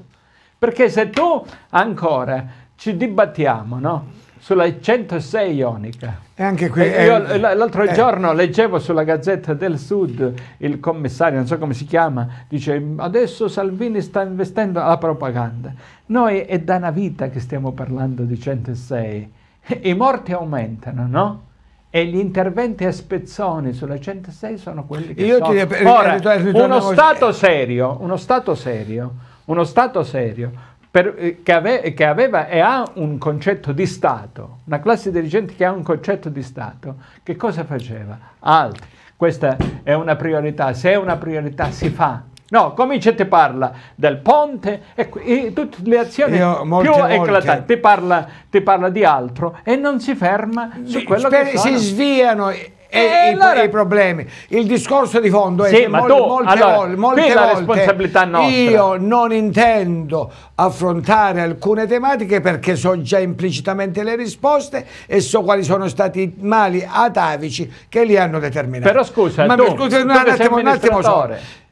Perché se tu ancora ci dibattiamo, no? sulla 106 Ionica. E anche qui. Eh, l'altro eh, giorno leggevo sulla Gazzetta del Sud il commissario, non so come si chiama, dice adesso Salvini sta investendo alla propaganda. Noi è da una vita che stiamo parlando di 106. I morti aumentano, no? e gli interventi a spezzoni sulla 106 sono quelli che Io sono. Ti, eh, Ora, uno stato serio, uno stato serio, uno stato serio per, eh, che, ave, che, aveva e ha un concetto di Stato, una classe dirigente che ha un concetto di Stato, che cosa faceva? Altri. Questa è una priorità, se è una priorità si fa. No, comincia e ti parla del ponte e, e tutte le azioni Io, molte, più eclatanti, ti parla, ti parla, di altro e non si ferma su quello che sono. Si sviano e, eh, eh, allora... i, i, problemi. Il discorso di fondo è sì, che mol, tu, molte, allora, vol, molte volte io non intendo affrontare alcune tematiche perché so già implicitamente le risposte e so quali sono stati i mali atavici che li hanno determinati. Però scusa, Ma tu, scusa, un, attimo, un attimo solo.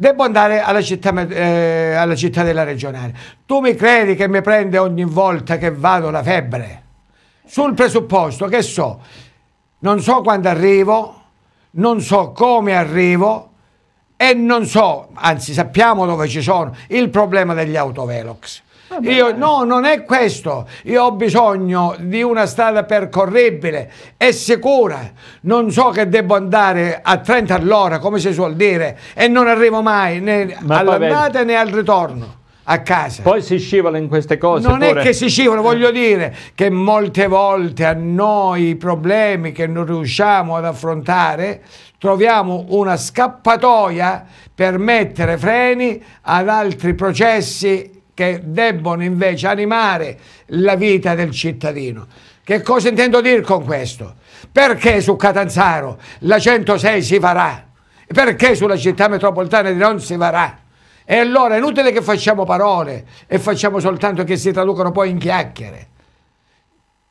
Devo andare alla città, eh, alla cittadella regionale. Tu mi credi che mi prende ogni volta che vado la febbre? Sul presupposto che so non so quando arrivo, non so come arrivo e non so, anzi sappiamo dove ci sono, il problema degli autovelox. Vabbè. Io, no, non è questo. Io ho bisogno di una strada percorribile e sicura. Non so che devo andare a 30 all'ora, come si suol dire, e non arrivo mai né Ma all'andata né al ritorno a casa. Poi si scivola in queste cose. Non pure. è che si scivola, voglio dire che molte volte a noi i problemi che non riusciamo ad affrontare troviamo una scappatoia per mettere freni ad altri processi che debbono invece animare la vita del cittadino. Che cosa intendo dire con questo? Perché su Catanzaro la 106 si farà? Perché sulla città metropolitana di non si farà? E allora è inutile che facciamo parole e facciamo soltanto che si traducono poi in chiacchiere.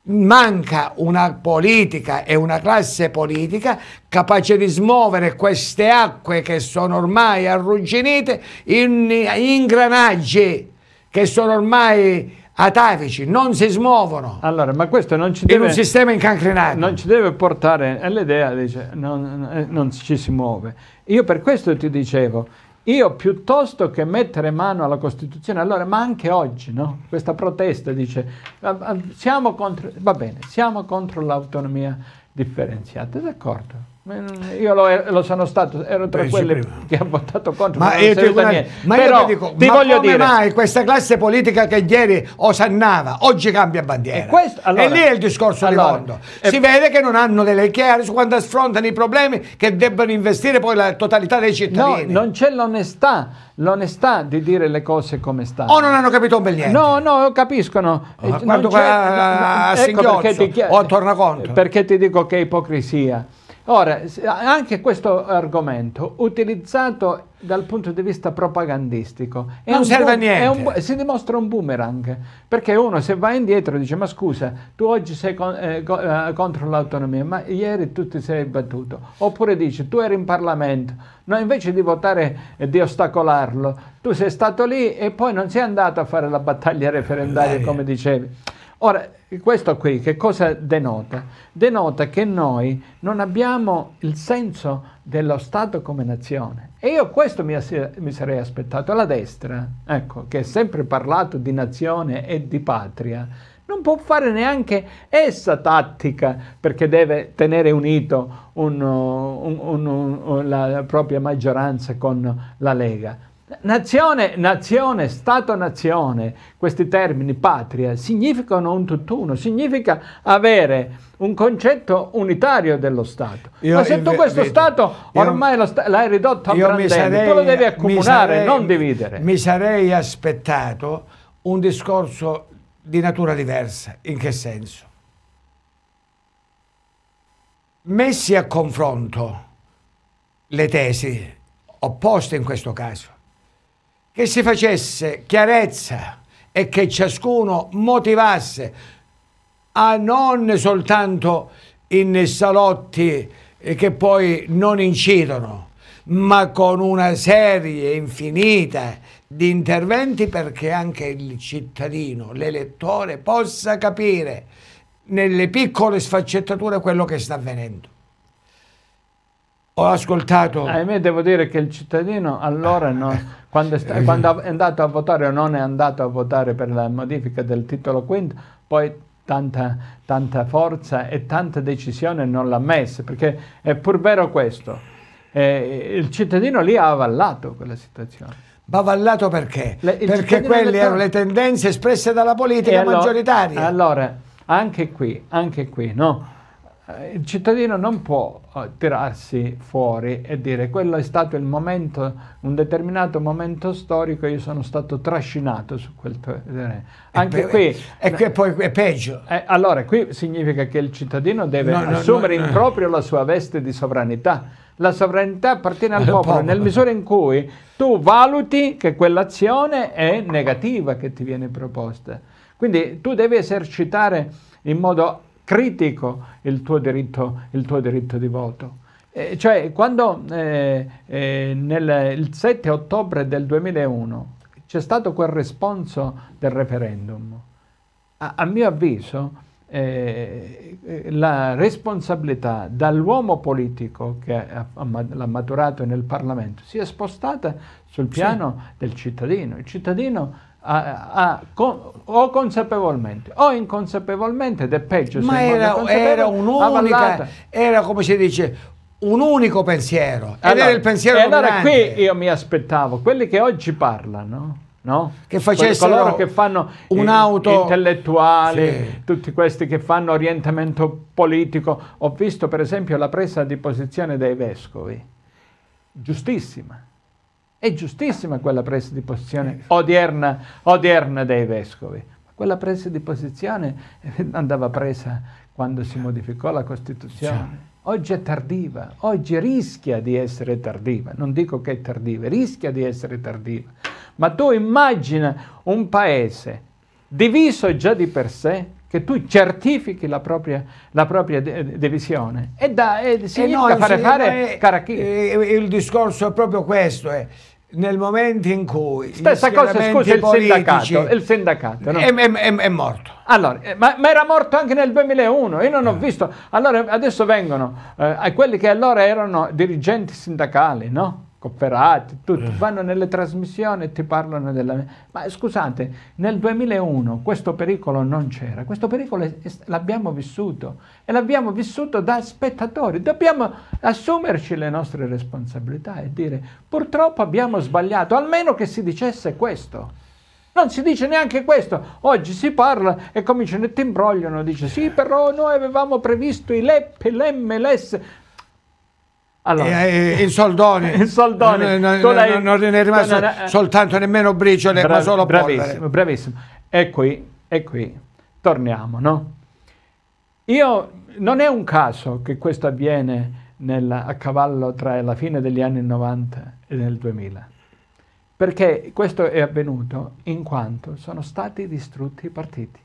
Manca una politica e una classe politica capace di smuovere queste acque che sono ormai arrugginite in ingranaggi che sono ormai atavici, non si smuovono. Allora, ma questo non ci deve... In un sistema incancrenato. Non ci deve portare all'idea, dice, non, eh, non, ci si muove. Io per questo ti dicevo io piuttosto che mettere mano alla Costituzione, allora, ma anche oggi, no? questa protesta dice, ah, ah, siamo contro, va bene, siamo contro l'autonomia differenziata, d'accordo, eh, io lo, lo, sono stato, ero tra Beh, quelle che ha votato contro. Ma io, ti, guarda, ma Però, io ti dico, ti ma come dire... mai questa classe politica che ieri osannava, oggi cambia bandiera? E, questo, allora, e lì è il discorso allora, di fondo. Si e... vede che non hanno delle chiare su quando affrontano i problemi che debbano investire poi la totalità dei cittadini. No, non c'è l'onestà l'onestà di dire le cose come stanno. O non hanno capito ben niente. No, no, capiscono. Ah, eh, quando qua a, a eh, ecco perché ti, o a conto. Perché ti dico che è ipocrisia. Ora, anche questo argomento, utilizzato dal punto di vista propagandistico, non serve a niente. Un, si dimostra un boomerang, perché uno se va indietro dice ma scusa, tu oggi sei con, eh, co, eh, contro l'autonomia, ma ieri tu ti sei battuto. Oppure dice tu eri in Parlamento, no, invece di votare e eh, di ostacolarlo, tu sei stato lì e poi non sei andato a fare la battaglia referendaria come dicevi. Ora, questo qui che cosa denota? Denota che noi non abbiamo il senso dello Stato come nazione. E io questo mi, mi sarei aspettato. La destra, ecco, che ha sempre parlato di nazione e di patria, non può fare neanche essa tattica perché deve tenere unito un, un, un, la propria maggioranza con la Lega. Nazione, nazione, Stato-nazione, questi termini, patria, significano un tutt'uno, significa avere un concetto unitario dello Stato. Io, Ma se tu questo vedo, Stato ormai io, l'hai ridotto a brandelli, sarei, tu lo devi accumulare, sarei, non dividere. Mi sarei aspettato un discorso di natura diversa. In che senso? Messi a confronto le tesi opposte in questo caso, che si facesse chiarezza e che ciascuno motivasse a non soltanto in salotti eh, che poi non incidono, ma con una serie infinita di interventi perché anche il cittadino, l'elettore possa capire nelle piccole sfaccettature quello che sta avvenendo ho ascoltato. Ahimè, eh, devo dire che il cittadino allora non, quando, è quando, è andato a votare o non è andato a votare per la modifica del titolo quinto, poi tanta, tanta forza e tanta decisione non l'ha messa, perché è pur vero questo. Eh, il cittadino lì ha avallato quella situazione. Bavallato perché? Le, perché quelle detto... erano le tendenze espresse dalla politica allora, maggioritaria. Allora, anche qui, anche qui, no? Eh, il cittadino non può eh, tirarsi fuori e dire quello è stato il momento, un determinato momento storico, io sono stato trascinato su quel terreno. Eh, anche e qui... E che poi è peggio. Eh, allora, qui significa che il cittadino deve no, assumere no, no, in proprio la sua veste di sovranità. La sovranità appartiene al popolo, popolo nel misura in cui tu valuti che quell'azione è negativa che ti viene proposta. Quindi tu devi esercitare in modo critico il tuo diritto, il tuo diritto di voto. Eh, cioè, quando eh, eh, nel, il 7 ottobre del 2001 c'è stato quel responso del referendum, a, a mio avviso eh, la responsabilità dall'uomo politico che l'ha maturato nel Parlamento si è spostata sul piano sì. del cittadino. Il cittadino a, a, con, o consapevolmente o inconsapevolmente ed è peggio. Ma era, era un'unica, era come si dice, un unico pensiero. Allora, era il pensiero e allora qui io mi aspettavo, quelli che oggi parlano, no? che facessero coloro che fanno un'auto intellettuali, sì. tutti questi che fanno orientamento politico. Ho visto per esempio la presa di posizione dei vescovi, giustissima è giustissima quella presa di posizione eh. odierna, odierna dei vescovi. Quella presa di posizione andava presa quando si modificò la Costituzione. Oggi è tardiva, oggi rischia di essere tardiva. Non dico che è tardiva, rischia di essere tardiva. Ma tu immagina un paese diviso già di per sé, che tu certifichi la propria, la propria divisione e, da, e eh significa eh no, fare fare è, eh, il discorso è proprio questo, eh. nel momento in cui Stessa cosa, scusa, il sindacato, il sindacato no? è, è, è, morto. Allora, eh, ma, ma, era morto anche nel 2001, io non ho visto. Allora, adesso vengono eh, quelli che allora erano dirigenti sindacali, no? Cofferati, tutti eh. vanno nelle trasmissioni e ti parlano della... Ma scusate, nel 2001 questo pericolo non c'era, questo pericolo l'abbiamo vissuto e l'abbiamo vissuto da spettatori. Dobbiamo assumerci le nostre responsabilità e dire purtroppo abbiamo sbagliato, almeno che si dicesse questo. Non si dice neanche questo. Oggi si parla e cominciano e ti imbrogliano. Dice sì, però noi avevamo previsto i LEP, l'MLS. Allora. E, eh, e, eh, il soldone, il soldone. No, no, no, non ne è rimasto soltanto nemmeno briciole, Bra ma solo bravissimo, polvere. Bravissimo, E qui, e qui, torniamo, no? Io, non è un caso che questo avviene nel, a cavallo tra la fine degli anni 90 e nel 2000, perché questo è avvenuto in quanto sono stati distrutti i partiti.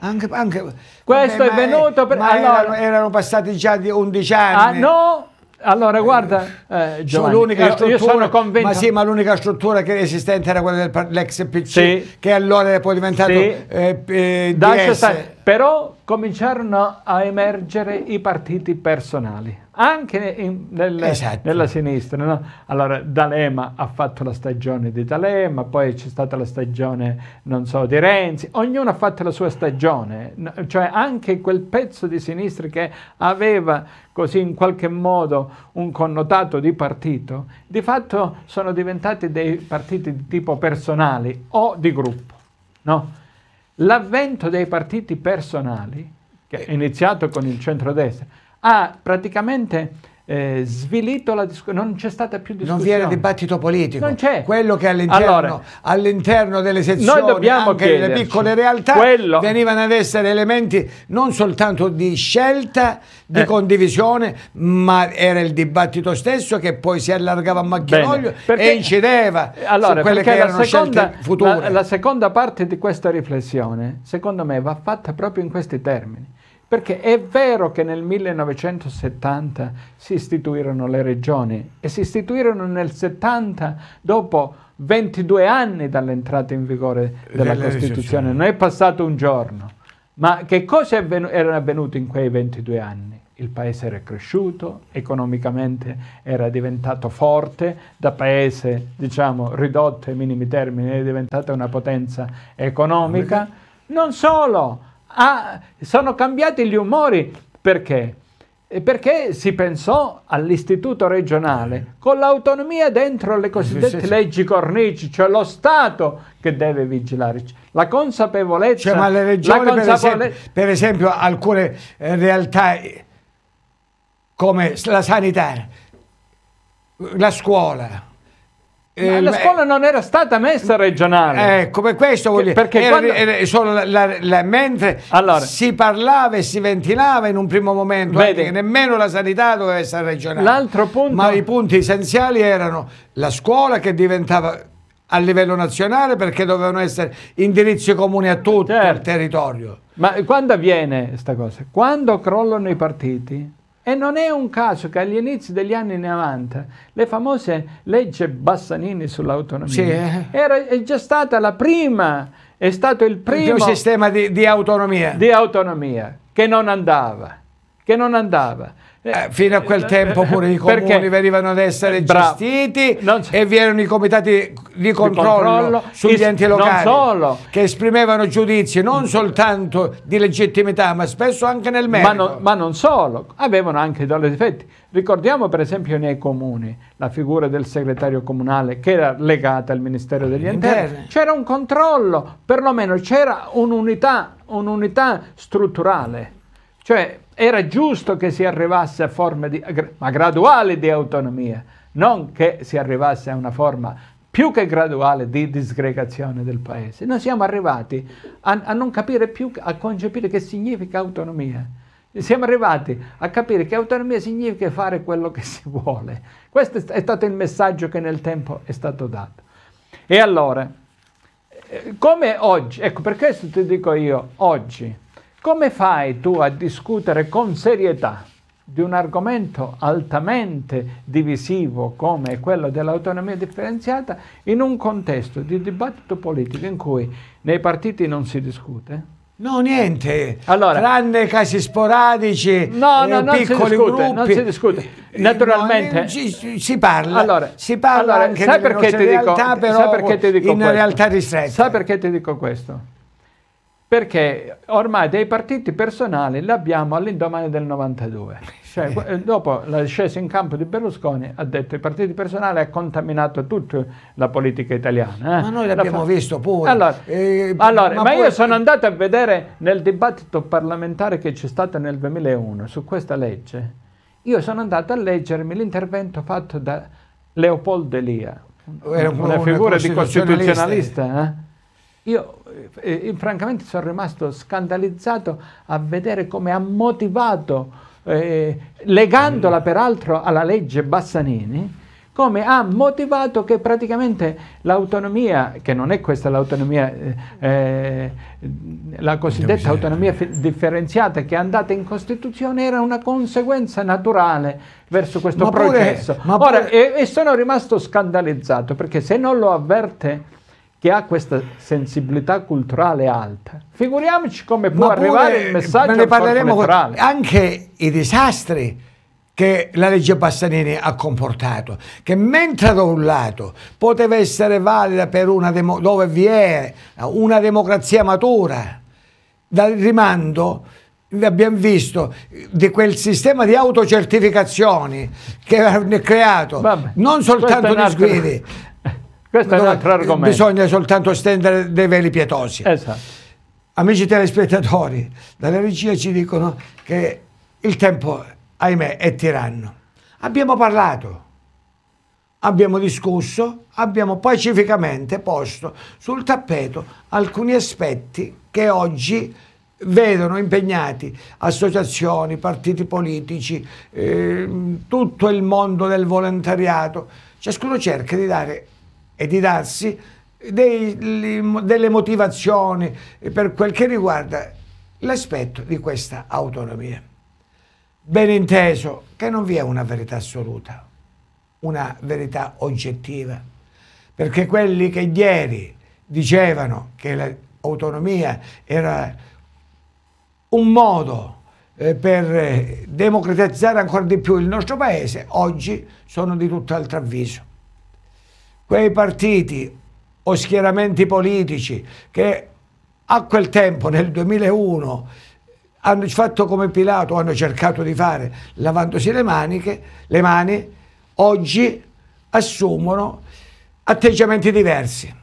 Anche, anche, questo vabbè, è venuto per... Ma allora, erano, erano, passati già 11 ah, anni. Ah no? Allora guarda, eh, eh Giovanni, io, io, sono convinto... Ma sì, ma l'unica struttura che esistente era quella dell'ex PC, sì. che allora è poi diventato sì. eh, eh, DS. Però cominciarono a emergere i partiti personali anche in, nel, esatto. nella sinistra. No? Allora D'Alema ha fatto la stagione di D'Alema, poi c'è stata la stagione, non so, di Renzi, ognuno ha fatto la sua stagione, cioè anche quel pezzo di sinistra che aveva così in qualche modo un connotato di partito, di fatto sono diventati dei partiti di tipo personali o di gruppo. No? L'avvento dei partiti personali, che è eh. iniziato con il centrodestra, ha praticamente eh, svilito la discussione, non c'è stata più discussione. Non vi era dibattito politico. Non c'è. Quello che all'interno, allora, all'interno delle sezioni, noi dobbiamo anche delle piccole realtà, quello... venivano ad essere elementi non soltanto di scelta, di eh. condivisione, ma era il dibattito stesso che poi si allargava a macchinoglio perché, e incideva allora, su quelle che erano seconda, scelte future. La, la seconda parte di questa riflessione, secondo me, va fatta proprio in questi termini. Perché è vero che nel 1970 si istituirono le regioni e si istituirono nel 70 dopo 22 anni dall'entrata in vigore della Delle Costituzione, non è passato un giorno. Ma che cosa era avvenuto in quei 22 anni? Il paese era cresciuto, economicamente era diventato forte, da paese diciamo, ridotto ai minimi termini è diventata una potenza economica. Non solo, ah, sono cambiati gli umori perché? Perché si pensò all'istituto regionale con l'autonomia dentro le cosiddette leggi cornici, cioè lo Stato che deve vigilare, la consapevolezza. Cioè, ma le regioni, consapevole... per, esempio, per, esempio, alcune eh, realtà eh, come la sanità, la scuola, eh, la scuola non era stata messa regionale. Eh, come questo voglio dire. Perché quando... Eh, solo la, la, la, mentre allora, si parlava e si ventilava in un primo momento, vede, che nemmeno la sanità doveva essere regionale. L'altro punto... Ma i punti essenziali erano la scuola che diventava a livello nazionale perché dovevano essere indirizzi comuni a tutto certo. il territorio. Ma quando avviene questa cosa? Quando crollano i partiti, e non è un caso che agli inizi degli anni 90 le famose leggi Bassanini sull'autonomia sì, eh. era, è già stata la prima, è stato il primo il sistema di, di autonomia. Di autonomia che non andava, che non andava. Eh, fino a quel tempo pure i comuni perché? venivano ad essere eh, Bra gestiti e vi erano i comitati di controllo, controllo sugli enti locali che esprimevano giudizi non soltanto di legittimità ma spesso anche nel merito. Ma, non, ma non solo, avevano anche delle difetti. Ricordiamo per esempio nei comuni la figura del segretario comunale che era legata al Ministero degli Interni, c'era un controllo, perlomeno c'era un'unità un strutturale. Cioè era giusto che si arrivasse a forme di, ma graduali di autonomia, non che si arrivasse a una forma più che graduale di disgregazione del paese. Noi siamo arrivati a, a non capire più, a concepire che significa autonomia. Siamo arrivati a capire che autonomia significa fare quello che si vuole. Questo è stato il messaggio che nel tempo è stato dato. E allora, eh, come oggi, ecco per questo ti dico io, oggi, come fai tu a discutere con serietà di un argomento altamente divisivo come quello dell'autonomia differenziata in un contesto di dibattito politico in cui nei partiti non si discute? No, niente, allora, tranne casi sporadici, no, eh, no, eh, non piccoli discute, gruppi. Non si discute, eh, naturalmente. No, eh, si, si, parla, allora, si parla allora, anche sai perché ti realtà, dico, però sai perché ti dico in questo? realtà ristretta. Sai perché ti dico questo? perché ormai dei partiti personali li abbiamo all'indomani del 92. Cioè, eh, dopo la scesa in campo di Berlusconi ha detto che i partiti personali hanno contaminato tutta la politica italiana. Eh? Ma noi l'abbiamo la fa... visto pure. Allora, eh, allora ma, ma poi... io sono andato a vedere nel dibattito parlamentare che c'è stato nel 2001 su questa legge, io sono andato a leggermi l'intervento fatto da Leopoldo Elia, una, una figura di costituzionalista. Eh? Io eh, eh, francamente sono rimasto scandalizzato a vedere come ha motivato, eh, legandola peraltro alla legge Bassanini, come ha motivato che praticamente l'autonomia, che non è questa l'autonomia, eh, eh la cosiddetta autonomia differenziata che è andata in Costituzione, era una conseguenza naturale verso questo ma processo. Pure, Ora, e, e sono rimasto scandalizzato perché se non lo avverte che ha questa sensibilità culturale alta. Figuriamoci come può arrivare il messaggio ne parleremo con, anche i disastri che la legge Bassanini ha comportato, che mentre da un lato poteva essere valida per una dove vi è una democrazia matura, dal rimando abbiamo visto di quel sistema di autocertificazioni che hanno creato Vabbè, non soltanto gli sguidi Questo è un altro eh, argomento. Bisogna soltanto stendere dei veli pietosi. Esatto. Amici telespettatori, dalle regie ci dicono che il tempo, ahimè, è tiranno. Abbiamo parlato, abbiamo discusso, abbiamo pacificamente posto sul tappeto alcuni aspetti che oggi vedono impegnati associazioni, partiti politici, eh, tutto il mondo del volontariato. Ciascuno cerca di dare e di darsi dei, delle motivazioni per quel che riguarda l'aspetto di questa autonomia. Ben inteso che non vi è una verità assoluta, una verità oggettiva, perché quelli che ieri dicevano che l'autonomia era un modo eh, per democratizzare ancora di più il nostro paese, oggi sono di tutt'altro avviso quei partiti o schieramenti politici che a quel tempo, nel 2001, hanno fatto come Pilato, hanno cercato di fare lavandosi le, maniche, le mani, oggi assumono atteggiamenti diversi.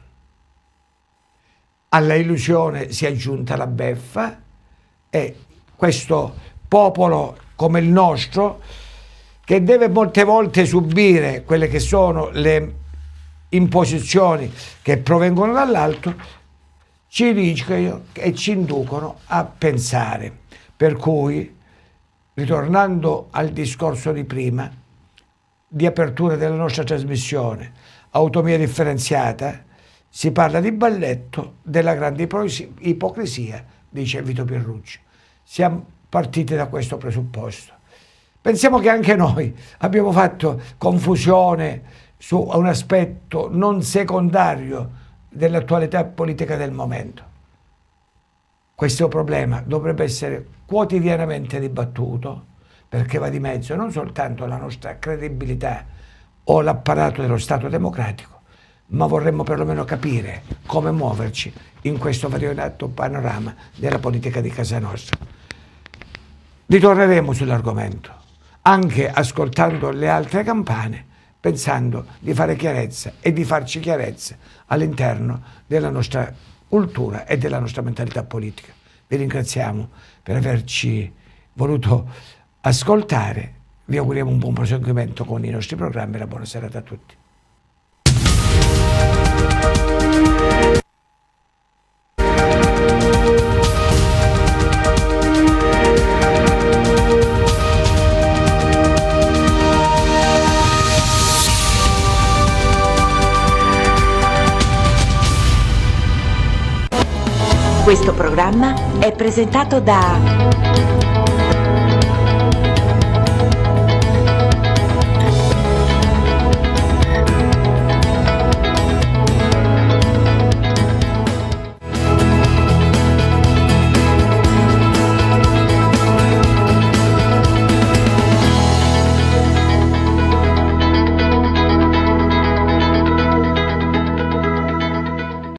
Alla illusione si è aggiunta la beffa e questo popolo come il nostro, che deve molte volte subire quelle che sono le imposizioni che provengono dall'alto ci dicono e ci inducono a pensare. Per cui, ritornando al discorso di prima, di apertura della nostra trasmissione, autonomia differenziata, si parla di balletto della grande ipocrisia, dice Vito Pierrucci. Siamo partiti da questo presupposto. Pensiamo che anche noi abbiamo fatto confusione, su un aspetto non secondario dell'attualità politica del momento. Questo problema dovrebbe essere quotidianamente dibattuto perché va di mezzo non soltanto la nostra credibilità o l'apparato dello Stato democratico, ma vorremmo perlomeno capire come muoverci in questo variegato panorama della politica di casa nostra. Ritorneremo sull'argomento, anche ascoltando le altre campane pensando di fare chiarezza e di farci chiarezza all'interno della nostra cultura e della nostra mentalità politica. Vi ringraziamo per averci voluto ascoltare, vi auguriamo un buon proseguimento con i nostri programmi e una buona serata a tutti. Questo programma è presentato da